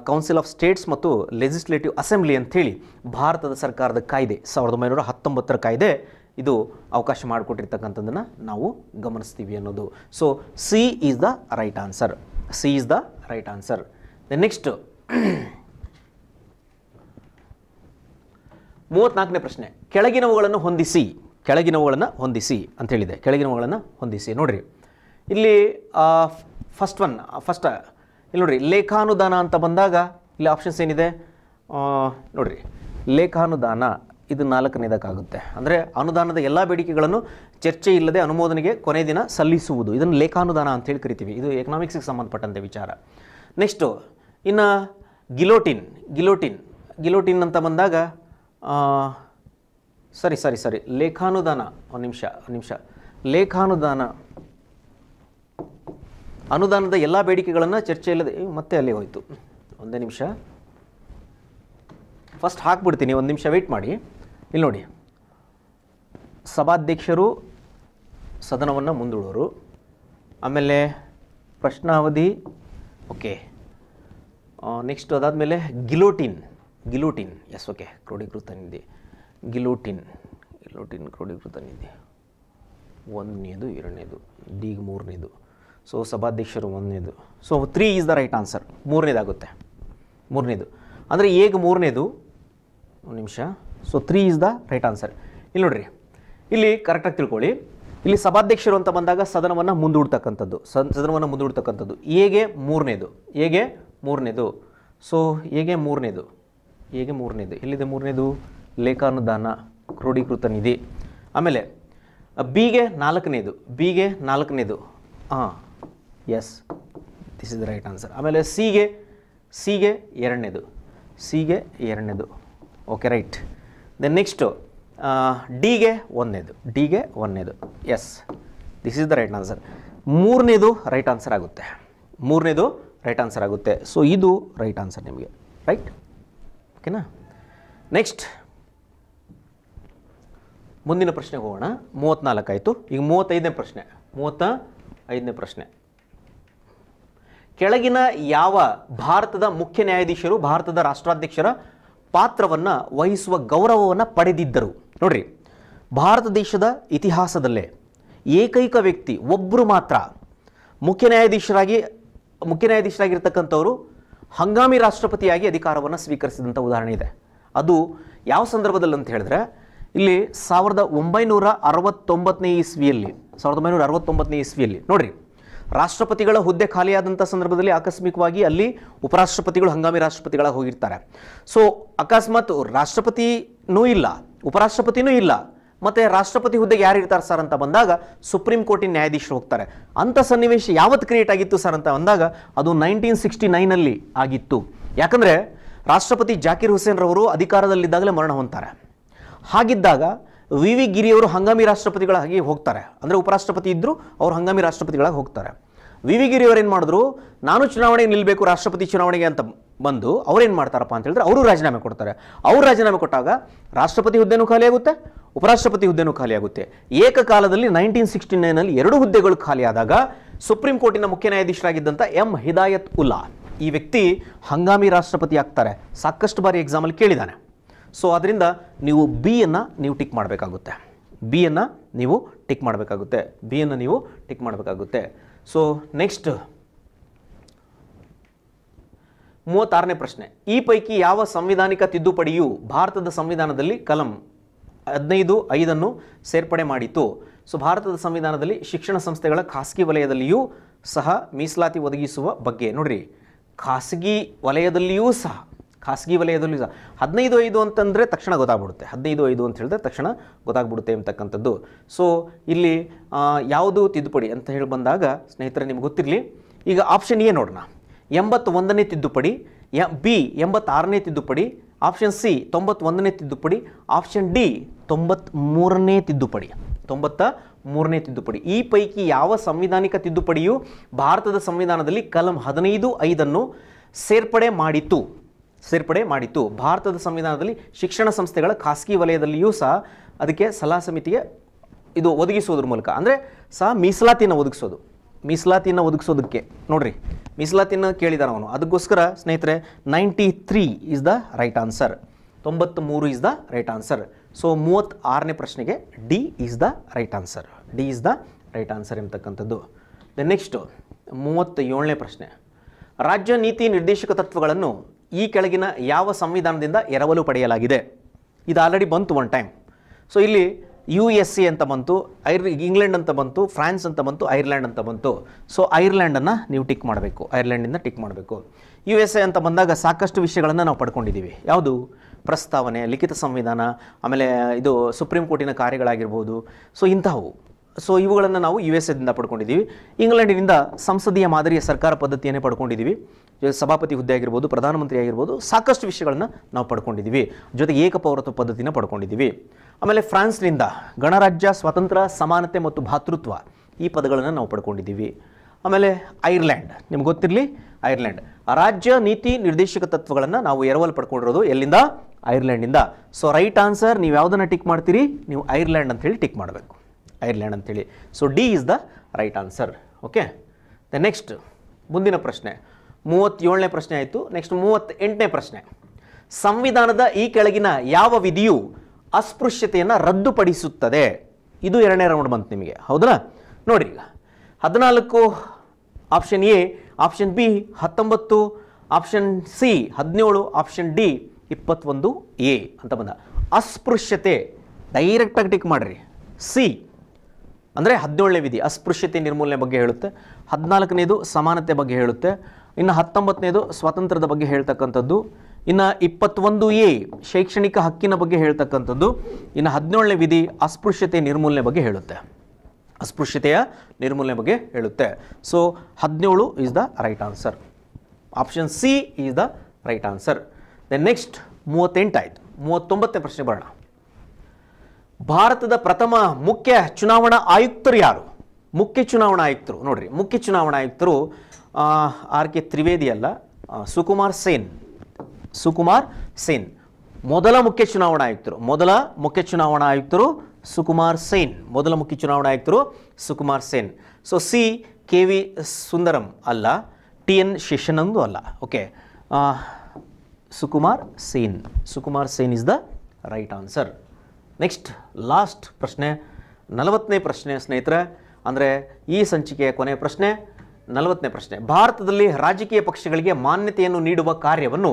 ಕೌನ್ಸಿಲ್ ಆಫ್ ಸ್ಟೇಟ್ಸ್ ಮತ್ತು ಲೆಜಿಸ್ಲೇಟಿವ್ ಅಸೆಂಬ್ಲಿ ಅಂಥೇಳಿ ಭಾರತದ ಸರ್ಕಾರದ ಕಾಯ್ದೆ ಸಾವಿರದ ಒಂಬೈನೂರ ಹತ್ತೊಂಬತ್ತರ ಕಾಯ್ದೆ ಇದು ಅವಕಾಶ ಮಾಡಿಕೊಟ್ಟಿರ್ತಕ್ಕಂಥದ್ದನ್ನು ನಾವು ಗಮನಿಸ್ತೀವಿ ಅನ್ನೋದು so C is the right answer C is the right answer the next ಮೂವತ್ತ್ನಾಲ್ಕನೇ ಪ್ರಶ್ನೆ ಕೆಳಗಿನವುಗಳನ್ನು ಹೊಂದಿಸಿ ಕೆಳಗಿನವುಗಳನ್ನು ಹೊಂದಿಸಿ ಅಂತ ಹೇಳಿದೆ ಕೆಳಗಿನವುಗಳನ್ನು ಹೊಂದಿಸಿ ನೋಡಿರಿ ಇಲ್ಲಿ ಫಸ್ಟ್ ಒನ್ ಫಸ್ಟ್ ಇಲ್ಲಿ ನೋಡ್ರಿ ಲೇಖಾನುದಾನ ಅಂತ ಬಂದಾಗ ಇಲ್ಲಿ ಆಪ್ಷನ್ಸ್ ಏನಿದೆ ನೋಡ್ರಿ ಲೇಖಾನುದಾನ ಇದು ನಾಲ್ಕನೇದಕ್ಕಾಗುತ್ತೆ ಅಂದರೆ ಅನುದಾನದ ಎಲ್ಲ ಬೇಡಿಕೆಗಳನ್ನು ಚರ್ಚೆ ಇಲ್ಲದೆ ಅನುಮೋದನೆಗೆ ಕೊನೆ ದಿನ ಸಲ್ಲಿಸುವುದು ಇದನ್ನು ಲೇಖಾನುದಾನ ಅಂತ ಹೇಳಿ ಕರಿತೀವಿ ಇದು ಎಕನಾಮಿಕ್ಸಿಗೆ ಸಂಬಂಧಪಟ್ಟಂತೆ ವಿಚಾರ ನೆಕ್ಸ್ಟು ಇನ್ನು ಗಿಲೋಟಿನ್ ಗಿಲೋಟಿನ್ ಗಿಲೋಟಿನ್ ಅಂತ ಬಂದಾಗ ಸರಿ ಸರಿ ಸರಿ ಲೇಖಾನುದಾನ ಒಂದು ನಿಮಿಷ ಒಂದು ನಿಮಿಷ ಲೇಖಾನುದಾನ ಅನುದಾನದ ಎಲ್ಲ ಬೇಡಿಕೆಗಳನ್ನು ಚರ್ಚೆಯಿಲ್ಲದೆ ಮತ್ತೆ ಅಲ್ಲಿ ಹೋಯಿತು ಒಂದೇ ನಿಮಿಷ ಫಸ್ಟ್ ಹಾಕ್ಬಿಡ್ತೀನಿ ಒಂದು ನಿಮಿಷ ವೆಯ್ಟ್ ಮಾಡಿ ಇಲ್ಲಿ ನೋಡಿ ಸಭಾಧ್ಯಕ್ಷರು ಸದನವನ್ನು ಮುಂದೂಡೋರು ಆಮೇಲೆ ಪ್ರಶ್ನಾವಧಿ ಓಕೆ ನೆಕ್ಸ್ಟ್ ಅದಾದಮೇಲೆ ಗಿಲೋಟಿನ್ ಗಿಲೋಟಿನ್ ಎಸ್ ಓಕೆ ಕ್ರೋಢೀಕೃತ ನಿಧಿ ಗಿಲೋಟಿನ್ ಗಿಲೋಟಿನ್ ಕ್ರೋಢೀಕೃತ ನಿಧಿ ಒಂದನೇದು ಎರಡನೇದು ಡಿ ಮೂರನೇದು ಸೊ ಸಭಾಧ್ಯಕ್ಷರು ಒಂದನೇದು so three is the right answer ಮೂರನೇದಾಗುತ್ತೆ ಮೂರನೇದು ಅಂದರೆ ಏಗ ಮೂರನೇದು ಒಂದು ನಿಮಿಷ so three is the right answer ಇಲ್ಲಿ ನೋಡ್ರಿ ಇಲ್ಲಿ ಕರೆಕ್ಟಾಗಿ ತಿಳ್ಕೊಳ್ಳಿ ಇಲ್ಲಿ ಸಭಾಧ್ಯಕ್ಷರು ಅಂತ ಬಂದಾಗ ಸದನವನ್ನು ಮುಂದೂಡ್ತಕ್ಕಂಥದ್ದು ಸದನವನ್ನು ಮುಂದೂಡ್ತಕ್ಕಂಥದ್ದು ಹೇಗೆ ಮೂರನೇದು ಹೇಗೆ ಮೂರನೇದು ಸೊ ಹೇಗೆ ಮೂರನೇದು ಹೇಗೆ ಮೂರನೇದು ಎಲ್ಲಿದೆ ಮೂರನೇದು ಲೇಖಾನುದಾನ ಕ್ರೋಢೀಕೃತ ನಿಧಿ ಆಮೇಲೆ ಬಿಗೆ ನಾಲ್ಕನೇದು ಬಿಗೆ ನಾಲ್ಕನೇದು ಹಾಂ yes this is the right answer ಆಮೇಲೆ ಸಿಗೆ ಸಿಗೆ ಎರಡನೇದು ಸಿಗೆ ಎರಡನೇದು ಓಕೆ ರೈಟ್ ದೆನ್ ನೆಕ್ಸ್ಟು ಡಿಗೆ ಒಂದನೇದು ಡಿಗೆ ಒಂದನೇದು yes this is the right answer ಮೂರನೇದು ರೈಟ್ ಆನ್ಸರ್ ಆಗುತ್ತೆ ಮೂರನೇದು ರೈಟ್ ಆನ್ಸರ್ ಆಗುತ್ತೆ ಸೊ ಇದು ರೈಟ್ ಆನ್ಸರ್ ನಿಮಗೆ ರೈಟ್ ಓಕೆನಾ ನೆಕ್ಸ್ಟ್ ಮುಂದಿನ ಪ್ರಶ್ನೆಗೆ ಹೋಗೋಣ ಮೂವತ್ತ್ನಾಲ್ಕು ಆಯಿತು ಈಗ ಮೂವತ್ತೈದನೇ ಪ್ರಶ್ನೆ ಮೂವತ್ತ ಐದನೇ ಪ್ರಶ್ನೆ ಕೆಳಗಿನ ಯಾವ ಭಾರತದ ಮುಖ್ಯ ನ್ಯಾಯಾಧೀಶರು ಭಾರತದ ರಾಷ್ಟ್ರಾಧ್ಯಕ್ಷರ ಪಾತ್ರವನ್ನು ವಹಿಸುವ ಗೌರವವನ್ನು ಪಡೆದಿದ್ದರು ನೋಡ್ರಿ ಭಾರತ ದೇಶದ ಇತಿಹಾಸದಲ್ಲೇ ಏಕೈಕ ವ್ಯಕ್ತಿ ಒಬ್ಬರು ಮಾತ್ರ ಮುಖ್ಯ ನ್ಯಾಯಾಧೀಶರಾಗಿ ಮುಖ್ಯ ನ್ಯಾಯಾಧೀಶರಾಗಿರ್ತಕ್ಕಂಥವರು ಹಂಗಾಮಿ ರಾಷ್ಟ್ರಪತಿಯಾಗಿ ಅಧಿಕಾರವನ್ನು ಸ್ವೀಕರಿಸಿದಂಥ ಉದಾಹರಣೆ ಇದೆ ಅದು ಯಾವ ಸಂದರ್ಭದಲ್ಲಿ ಅಂತ ಹೇಳಿದ್ರೆ ಇಲ್ಲಿ ಸಾವಿರದ ಒಂಬೈನೂರ ಅರವತ್ತೊಂಬತ್ತನೇ ಇಸ್ವಿಯಲ್ಲಿ ಸಾವಿರದ ಒಂಬೈನೂರ ಅರವತ್ತೊಂಬತ್ತನೇ ಇಸ್ವಿಯಲ್ಲಿ ನೋಡ್ರಿ ರಾಷ್ಟ್ರಪತಿಗಳ ಹುದ್ದೆ ಖಾಲಿಯಾದಂಥ ಸಂದರ್ಭದಲ್ಲಿ ಆಕಸ್ಮಿಕವಾಗಿ ಅಲ್ಲಿ ಉಪರಾಷ್ಟ್ರಪತಿಗಳು ಹಂಗಾಮಿ ರಾಷ್ಟ್ರಪತಿಗಳಾಗಿ ಹೋಗಿರ್ತಾರೆ ಸೊ ಅಕಸ್ಮಾತ್ ರಾಷ್ಟ್ರಪತಿನೂ ಇಲ್ಲ ಉಪರಾಷ್ಟ್ರಪತಿನೂ ಇಲ್ಲ ಮತ್ತು ರಾಷ್ಟ್ರಪತಿ ಹುದ್ದೆಗೆ ಯಾರು ಇರ್ತಾರೆ ಸರ್ ಅಂತ ಬಂದಾಗ ಸುಪ್ರೀಂ ಕೋರ್ಟಿನ ನ್ಯಾಯಾಧೀಶರು ಹೋಗ್ತಾರೆ ಅಂಥ ಸನ್ನಿವೇಶ ಯಾವತ್ತು ಕ್ರಿಯೇಟ್ ಆಗಿತ್ತು ಸರ್ ಅಂತ ಬಂದಾಗ ಅದು ನೈನ್ಟೀನ್ ಸಿಕ್ಸ್ಟಿ ನೈನಲ್ಲಿ ಆಗಿತ್ತು ಯಾಕಂದರೆ ರಾಷ್ಟ್ರಪತಿ ಜಾಕಿರ್ ಹುಸೇನ್ರವರು ಅಧಿಕಾರದಲ್ಲಿದ್ದಾಗಲೇ ಮರಣ ಹೊಂತಾರೆ ಹಾಗಿದ್ದಾಗ ವಿ ವಿ ಗಿರಿಯವರು ಹಂಗಾಮಿ ರಾಷ್ಟ್ರಪತಿಗಳಾಗಿ ಹೋಗ್ತಾರೆ ಅಂದರೆ ಉಪರಾಷ್ಟ್ರಪತಿ ಇದ್ದರು ಅವರು ಹಂಗಾಮಿ ರಾಷ್ಟ್ರಪತಿಗಳಾಗಿ ಹೋಗ್ತಾರೆ ವಿ ವಿ ಏನು ಮಾಡಿದ್ರು ನಾನು ಚುನಾವಣೆಗೆ ನಿಲ್ಲಬೇಕು ರಾಷ್ಟ್ರಪತಿ ಚುನಾವಣೆಗೆ ಅಂತ ಬಂದು ಅವ್ರೇನು ಮಾಡ್ತಾರಪ್ಪ ಅಂತ ಹೇಳಿದ್ರೆ ಅವರು ರಾಜೀನಾಮೆ ಕೊಡ್ತಾರೆ ಅವರು ರಾಜೀನಾಮೆ ಕೊಟ್ಟಾಗ ರಾಷ್ಟ್ರಪತಿ ಹುದ್ದೆನೂ ಖಾಲಿಯಾಗುತ್ತೆ ಉಪರಾಷ್ಟ್ರಪತಿ ಹುದ್ದೆನೂ ಖಾಲಿಯಾಗುತ್ತೆ ಏಕಕಾಲದಲ್ಲಿ ನೈನ್ಟೀನ್ ಸಿಕ್ಸ್ಟಿ ನೈನಲ್ಲಿ ಎರಡು ಹುದ್ದೆಗಳು ಖಾಲಿಯಾದಾಗ ಸುಪ್ರೀಂ ಕೋರ್ಟಿನ ಮುಖ್ಯ ನ್ಯಾಯಾಧೀಶರಾಗಿದ್ದಂಥ ಎಂ ಹಿದಾಯತ್ ಉಲ್ಲಾ ಈ ವ್ಯಕ್ತಿ ಹಂಗಾಮಿ ರಾಷ್ಟ್ರಪತಿ ಆಗ್ತಾರೆ ಸಾಕಷ್ಟು ಬಾರಿ ಎಕ್ಸಾಮಲ್ಲಿ ಕೇಳಿದ್ದಾನೆ ಸೊ ಅದರಿಂದ ನೀವು ಬಿಯನ್ನು ನೀವು ಟಿಕ್ ಮಾಡಬೇಕಾಗುತ್ತೆ ಬಿಯನ್ನು ನೀವು ಟಿಕ್ ಮಾಡಬೇಕಾಗುತ್ತೆ ಬಿಯನ್ನು ನೀವು ಟಿಕ್ ಮಾಡಬೇಕಾಗುತ್ತೆ ಸೊ ನೆಕ್ಸ್ಟ್ ಮೂವತ್ತಾರನೇ ಪ್ರಶ್ನೆ ಈ ಪೈಕಿ ಯಾವ ಸಂವಿಧಾನಿಕ ತಿದ್ದುಪಡಿಯು ಭಾರತದ ಸಂವಿಧಾನದಲ್ಲಿ ಕಲಂ ಹದಿನೈದು ಐದನ್ನು ಸೇರ್ಪಡೆ ಮಾಡಿತು ಸೊ ಭಾರತದ ಸಂವಿಧಾನದಲ್ಲಿ ಶಿಕ್ಷಣ ಸಂಸ್ಥೆಗಳ ಖಾಸಗಿ ವಲಯದಲ್ಲಿಯೂ ಸಹ ಮೀಸಲಾತಿ ಒದಗಿಸುವ ಬಗ್ಗೆ ನೋಡಿರಿ ಖಾಸಗಿ ವಲಯದಲ್ಲಿಯೂ ಸಹ ಖಾಸಗಿ ವಲಯದಲ್ಲಿ ಸಹ ಹದಿನೈದು ಐದು ಅಂತಂದರೆ ತಕ್ಷಣ ಗೊತ್ತಾಗ್ಬಿಡುತ್ತೆ ಹದಿನೈದು ಐದು ಅಂತ ಹೇಳಿದ್ರೆ ತಕ್ಷಣ ಗೊತ್ತಾಗ್ಬಿಡುತ್ತೆ ಎಂಬತಕ್ಕಂಥದ್ದು ಸೊ ಇಲ್ಲಿ ಯಾವುದು ತಿದ್ದುಪಡಿ ಅಂತ ಹೇಳಿ ಬಂದಾಗ ಸ್ನೇಹಿತರೆ ನಿಮ್ಗೆ ಗೊತ್ತಿರಲಿ ಈಗ ಆಪ್ಷನ್ ಎ ನೋಡೋಣ ಎಂಬತ್ತೊಂದನೇ ತಿದ್ದುಪಡಿ ಎ ಬಿ ಎಂಬತ್ತಾರನೇ ತಿದ್ದುಪಡಿ ಆಪ್ಷನ್ ಸಿ ತೊಂಬತ್ತೊಂದನೇ ತಿದ್ದುಪಡಿ ಆಪ್ಷನ್ ಡಿ ಮೂರನೇ ತಿದ್ದುಪಡಿ ತೊಂಬತ್ತ ಮೂರನೇ ತಿದ್ದುಪಡಿ ಈ ಪೈಕಿ ಯಾವ ಸಂವಿಧಾನಿಕ ತಿದ್ದುಪಡಿಯು ಭಾರತದ ಸಂವಿಧಾನದಲ್ಲಿ ಕಲಂ ಹದಿನೈದು ಐದನ್ನು ಸೇರ್ಪಡೆ ಮಾಡಿತು ಸೇರ್ಪಡೆ ಮಾಡಿತ್ತು ಭಾರತದ ಸಂವಿಧಾನದಲ್ಲಿ ಶಿಕ್ಷಣ ಸಂಸ್ಥೆಗಳ ಖಾಸಗಿ ವಲಯದಲ್ಲಿಯೂ ಸಹ ಅದಕ್ಕೆ ಸಲಹಾ ಸಮಿತಿಗೆ ಇದು ಒದಗಿಸೋದ್ರ ಮೂಲಕ ಅಂದರೆ ಸಹ ಮೀಸಲಾತಿಯನ್ನು ಒದಗಿಸೋದು ಮೀಸಲಾತಿಯನ್ನು ಒದಗಿಸೋದಕ್ಕೆ ನೋಡ್ರಿ ಮೀಸಲಾತಿಯನ್ನು ಕೇಳಿದಾನ ಅವನು ಅದಕ್ಕೋಸ್ಕರ ಸ್ನೇಹಿತರೆ ninety three is the right answer ಮೂರು is the right answer so ಮೂವತ್ತಾರನೇ ಪ್ರಶ್ನೆಗೆ D is the right answer D is the right answer ಎಂಬತಕ್ಕಂಥದ್ದು ದೆನ್ ನೆಕ್ಸ್ಟು ಮೂವತ್ತೇಳನೇ ಪ್ರಶ್ನೆ ರಾಜ್ಯ ನೀತಿ ನಿರ್ದೇಶಕ ತತ್ವಗಳನ್ನು ಈ ಕೆಳಗಿನ ಯಾವ ಸಂವಿಧಾನದಿಂದ ಎರವಲು ಪಡೆಯಲಾಗಿದೆ ಇದು ಆಲ್ರೆಡಿ ಬಂತು ಒನ್ ಟೈಮ್ ಸೊ ಇಲ್ಲಿ ಯು ಎಸ್ ಸಿ ಅಂತ ಬಂತು ಐರ್ ಇಂಗ್ಲೆಂಡ್ ಅಂತ ಬಂತು ಫ್ರಾನ್ಸ್ ಅಂತ ಬಂತು ಐರ್ಲ್ಯಾಂಡ್ ಅಂತ ಬಂತು ಸೊ ಐರ್ಲ್ಯಾಂಡನ್ನು ನೀವು ಟಿಕ್ ಮಾಡಬೇಕು ಐರ್ಲ್ಯಾಂಡಿಂದ ಟಿಕ್ ಮಾಡಬೇಕು ಯು ಎಸ್ ಎ ಅಂತ ಬಂದಾಗ ಸಾಕಷ್ಟು ವಿಷಯಗಳನ್ನು ನಾವು ಪಡ್ಕೊಂಡಿದ್ದೀವಿ ಯಾವುದು ಪ್ರಸ್ತಾವನೆ ಲಿಖಿತ ಸಂವಿಧಾನ ಆಮೇಲೆ ಇದು ಸುಪ್ರೀಂ ಕೋರ್ಟಿನ ಕಾರ್ಯಗಳಾಗಿರ್ಬೋದು ಸೊ ಇಂತಹವು ಸೊ ಇವುಗಳನ್ನು ನಾವು ಯು ಎಸ್ ಎದಿಂದ ಪಡ್ಕೊಂಡಿದ್ದೀವಿ ಇಂಗ್ಲೆಂಡಿನಿಂದ ಸಂಸದೀಯ ಮಾದರಿಯ ಸರ್ಕಾರ ಪದ್ಧತಿಯನ್ನೇ ಪಡ್ಕೊಂಡಿದ್ದೀವಿ ಸಭಾಪತಿ ಹುದ್ದೆ ಆಗಿರ್ಬೋದು ಪ್ರಧಾನಮಂತ್ರಿ ಆಗಿರ್ಬೋದು ಸಾಕಷ್ಟು ವಿಷಯಗಳನ್ನು ನಾವು ಪಡ್ಕೊಂಡಿದ್ದೀವಿ ಜೊತೆಗೆ ಏಕಪೌರತ್ವ ಪದ್ಧತಿನ ಪಡ್ಕೊಂಡಿದ್ದೀವಿ ಆಮೇಲೆ ಫ್ರಾನ್ಸ್ನಿಂದ ಗಣರಾಜ್ಯ ಸ್ವಾತಂತ್ರ್ಯ ಸಮಾನತೆ ಮತ್ತು ಭಾತೃತ್ವ ಈ ಪದಗಳನ್ನು ನಾವು ಪಡ್ಕೊಂಡಿದ್ದೀವಿ ಆಮೇಲೆ ಐರ್ಲ್ಯಾಂಡ್ ನಿಮ್ಗೆ ಗೊತ್ತಿರಲಿ ಐರ್ಲ್ಯಾಂಡ್ ರಾಜ್ಯ ನೀತಿ ನಿರ್ದೇಶಕ ತತ್ವಗಳನ್ನು ನಾವು ಎರವಲು ಪಡ್ಕೊಂಡಿರೋದು ಎಲ್ಲಿಂದ ಐರ್ಲ್ಯಾಂಡಿಂದ ಸೊ ರೈಟ್ ಆನ್ಸರ್ ನೀವು ಯಾವುದನ್ನು ಟಿಕ್ ಮಾಡ್ತೀರಿ ನೀವು ಐರ್ಲ್ಯಾಂಡ್ ಅಂತೇಳಿ ಟಿಕ್ ಮಾಡಬೇಕು ಐರ್ಲ್ಯಾಂಡ್ ಅಂತೇಳಿ so D is the right answer okay the next ಮುಂದಿನ ಪ್ರಶ್ನೆ ಮೂವತ್ತೇಳನೇ ಪ್ರಶ್ನೆ ಆಯಿತು ನೆಕ್ಸ್ಟ್ ಮೂವತ್ತೆಂಟನೇ ಪ್ರಶ್ನೆ ಸಂವಿಧಾನದ ಈ ಕೆಳಗಿನ ಯಾವ ವಿಧಿಯು ಅಸ್ಪೃಶ್ಯತೆಯನ್ನು ರದ್ದುಪಡಿಸುತ್ತದೆ ಇದು ಎರಡನೇ ರೌಂಡ್ ಬಂತು ನಿಮಗೆ ಹೌದಾ ನೋಡಿರಿ ಈಗ ಹದಿನಾಲ್ಕು ಆಪ್ಷನ್ ಎ ಆಪ್ಷನ್ ಬಿ ಹತ್ತೊಂಬತ್ತು ಆಪ್ಷನ್ ಸಿ ಹದಿನೇಳು ಆಪ್ಷನ್ ಡಿ ಇಪ್ಪತ್ತೊಂದು ಎ ಅಂತ ಬಂದ ಅಸ್ಪೃಶ್ಯತೆ ಡೈರೆಕ್ಟಾಗಿ ಟಿಕ್ ಮಾಡಿರಿ ಸಿ ಅಂದರೆ ಹದಿನೇಳನೇ ವಿಧಿ ಅಸ್ಪೃಶ್ಯತೆ ನಿರ್ಮೂಲನೆ ಬಗ್ಗೆ ಹೇಳುತ್ತೆ ಹದಿನಾಲ್ಕನೇದು ಸಮಾನತೆ ಬಗ್ಗೆ ಹೇಳುತ್ತೆ ಇನ್ನು ಹತ್ತೊಂಬತ್ತನೇದು ಸ್ವಾತಂತ್ರ್ಯದ ಬಗ್ಗೆ ಹೇಳ್ತಕ್ಕಂಥದ್ದು ಇನ್ನು ಇಪ್ಪತ್ತೊಂದು ಎ ಶೈಕ್ಷಣಿಕ ಹಕ್ಕಿನ ಬಗ್ಗೆ ಹೇಳ್ತಕ್ಕಂಥದ್ದು ಇನ್ನು ಹದಿನೇಳನೇ ವಿಧಿ ಅಸ್ಪೃಶ್ಯತೆ ನಿರ್ಮೂಲನೆ ಬಗ್ಗೆ ಹೇಳುತ್ತೆ ಅಸ್ಪೃಶ್ಯತೆಯ ನಿರ್ಮೂಲನೆ ಬಗ್ಗೆ ಹೇಳುತ್ತೆ ಸೊ ಹದಿನೇಳು is the right answer option C is the right answer then next ಮೂವತ್ತೆಂಟಾಯಿತು ಮೂವತ್ತೊಂಬತ್ತನೇ ಪ್ರಶ್ನೆ ಬರೋಣ ಭಾರತದ ಪ್ರಥಮ ಮುಖ್ಯ ಚುನಾವಣಾ ಆಯುಕ್ತರು ಯಾರು ಮುಖ್ಯ ಚುನಾವಣಾ ಆಯುಕ್ತರು ನೋಡ್ರಿ ಮುಖ್ಯ ಚುನಾವಣಾ ಆಯುಕ್ತರು ಆರ್ ಕೆ ತ್ರಿವೇದಿ ಅಲ್ಲ ಸುಕುಮಾರ್ ಸೇನ್ ಸುಕುಮಾರ್ ಸೇನ್ ಮೊದಲ ಮುಖ್ಯ ಚುನಾವಣಾ ಆಯುಕ್ತರು ಮೊದಲ ಮುಖ್ಯ ಚುನಾವಣಾ ಆಯುಕ್ತರು ಸುಕುಮಾರ್ ಸೇನ್ ಮೊದಲ ಮುಖ್ಯ ಚುನಾವಣಾ ಆಯುಕ್ತರು Sukumar Sen so C K V Sundaram ಅಲ್ಲ ಟಿ ಎನ್ ಶೇಷನಂದು ಅಲ್ಲ okay Sukumar Sen Sukumar Sen is the right answer next last ಪ್ರಶ್ನೆ ನಲವತ್ತನೇ ಪ್ರಶ್ನೆ ಸ್ನೇಹಿತರೆ ಅಂದರೆ ಈ ಸಂಚಿಕೆಯ ಕೊನೆಯ ಪ್ರಶ್ನೆ ನಲವತ್ತನೇ ಪ್ರಶ್ನೆ ಭಾರತದಲ್ಲಿ ರಾಜಕೀಯ ಪಕ್ಷಗಳಿಗೆ ಮಾನ್ಯತೆಯನ್ನು ನೀಡುವ ಕಾರ್ಯವನ್ನು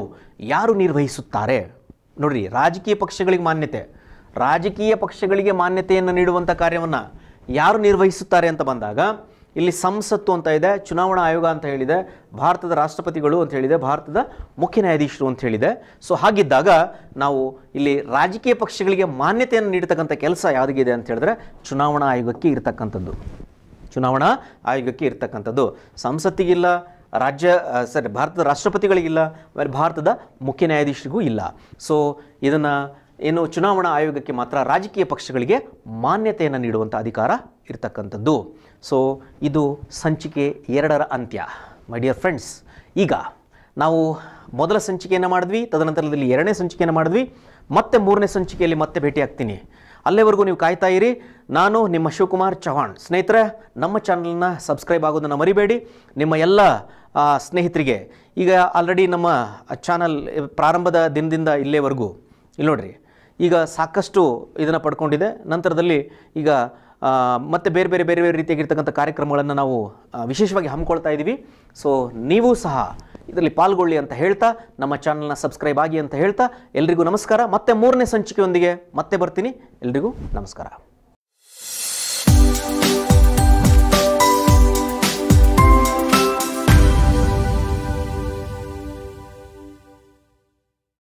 ಯಾರು ನಿರ್ವಹಿಸುತ್ತಾರೆ ನೋಡಿರಿ ರಾಜಕೀಯ ಪಕ್ಷಗಳಿಗೆ ಮಾನ್ಯತೆ ರಾಜಕೀಯ ಪಕ್ಷಗಳಿಗೆ ಮಾನ್ಯತೆಯನ್ನು ನೀಡುವಂಥ ಕಾರ್ಯವನ್ನು ಯಾರು ನಿರ್ವಹಿಸುತ್ತಾರೆ ಅಂತ ಬಂದಾಗ ಇಲ್ಲಿ ಸಂಸತ್ತು ಅಂತ ಇದೆ ಚುನಾವಣಾ ಆಯೋಗ ಅಂತ ಹೇಳಿದೆ ಭಾರತದ ರಾಷ್ಟ್ರಪತಿಗಳು ಅಂತ ಹೇಳಿದೆ ಭಾರತದ ಮುಖ್ಯ ನ್ಯಾಯಾಧೀಶರು ಅಂತ ಹೇಳಿದೆ ಸೊ ಹಾಗಿದ್ದಾಗ ನಾವು ಇಲ್ಲಿ ರಾಜಕೀಯ ಪಕ್ಷಗಳಿಗೆ ಮಾನ್ಯತೆಯನ್ನು ನೀಡತಕ್ಕಂಥ ಕೆಲಸ ಯಾವುದಿದೆ ಅಂತ ಹೇಳಿದ್ರೆ ಚುನಾವಣಾ ಆಯೋಗಕ್ಕೆ ಇರತಕ್ಕಂಥದ್ದು ಚುನಾವಣಾ ಆಯೋಗಕ್ಕೆ ಇರ್ತಕ್ಕಂಥದ್ದು ಸಂಸತ್ತಿಗಿಲ್ಲ ರಾಜ್ಯ ಸಾರಿ ಭಾರತದ ರಾಷ್ಟ್ರಪತಿಗಳಿಗಿಲ್ಲ ಆಮೇಲೆ ಭಾರತದ ಮುಖ್ಯ ನ್ಯಾಯಾಧೀಶರಿಗೂ ಇಲ್ಲ ಸೊ ಇದನ್ನು ಏನು ಚುನಾವಣಾ ಆಯೋಗಕ್ಕೆ ಮಾತ್ರ ರಾಜಕೀಯ ಪಕ್ಷಗಳಿಗೆ ಮಾನ್ಯತೆಯನ್ನು ನೀಡುವಂಥ ಅಧಿಕಾರ ಇರ್ತಕ್ಕಂಥದ್ದು ಸೊ ಇದು ಸಂಚಿಕೆ ಎರಡರ ಅಂತ್ಯ ಮೈ ಡಿಯರ್ ಫ್ರೆಂಡ್ಸ್ ಈಗ ನಾವು ಮೊದಲ ಸಂಚಿಕೆಯನ್ನು ಮಾಡಿದ್ವಿ ತದನಂತರದಲ್ಲಿ ಎರಡನೇ ಸಂಚಿಕೆಯನ್ನು ಮಾಡಿದ್ವಿ ಮತ್ತೆ ಮೂರನೇ ಸಂಚಿಕೆಯಲ್ಲಿ ಮತ್ತೆ ಭೇಟಿ ಆಗ್ತೀನಿ ಅಲ್ಲಿವರೆಗೂ ನೀವು ಕಾಯ್ತಾ ಇರಿ ನಾನು ನಿಮ್ಮ ಶಿವಕುಮಾರ್ ಚೌಹಾಣ್ ಸ್ನೇಹಿತರೆ ನಮ್ಮ ಚಾನಲ್ನ ಸಬ್ಸ್ಕ್ರೈಬ್ ಆಗೋದನ್ನು ಮರಿಬೇಡಿ ನಿಮ್ಮ ಎಲ್ಲ ಸ್ನೇಹಿತರಿಗೆ ಈಗ ಆಲ್ರೆಡಿ ನಮ್ಮ ಚಾನಲ್ ಪ್ರಾರಂಭದ ದಿನದಿಂದ ಇಲ್ಲೇವರೆಗೂ ಇಲ್ಲಿ ನೋಡಿರಿ ಈಗ ಸಾಕಷ್ಟು ಇದನ್ನು ಪಡ್ಕೊಂಡಿದೆ ನಂತರದಲ್ಲಿ ಈಗ ಮತ್ತೆ ಬೇರೆ ಬೇರೆ ಬೇರೆ ಬೇರೆ ರೀತಿಯಾಗಿರ್ತಕ್ಕಂಥ ಕಾರ್ಯಕ್ರಮಗಳನ್ನು ನಾವು ವಿಶೇಷವಾಗಿ ಹಮ್ಮಿಕೊಳ್ತಾ ಇದ್ದೀವಿ ಸೊ ನೀವು ಸಹ ಇದರಲ್ಲಿ ಪಾಲ್ಗೊಳ್ಳಿ ಅಂತ ಹೇಳ್ತಾ ನಮ್ಮ ಚಾನಲ್ನ ಸಬ್ಸ್ಕ್ರೈಬ್ ಆಗಿ ಅಂತ ಹೇಳ್ತಾ ಎಲ್ರಿಗೂ ನಮಸ್ಕಾರ ಮತ್ತೆ ಮೂರನೇ ಸಂಚಿಕೆಯೊಂದಿಗೆ ಮತ್ತೆ ಬರ್ತೀನಿ ಎಲ್ರಿಗೂ ನಮಸ್ಕಾರ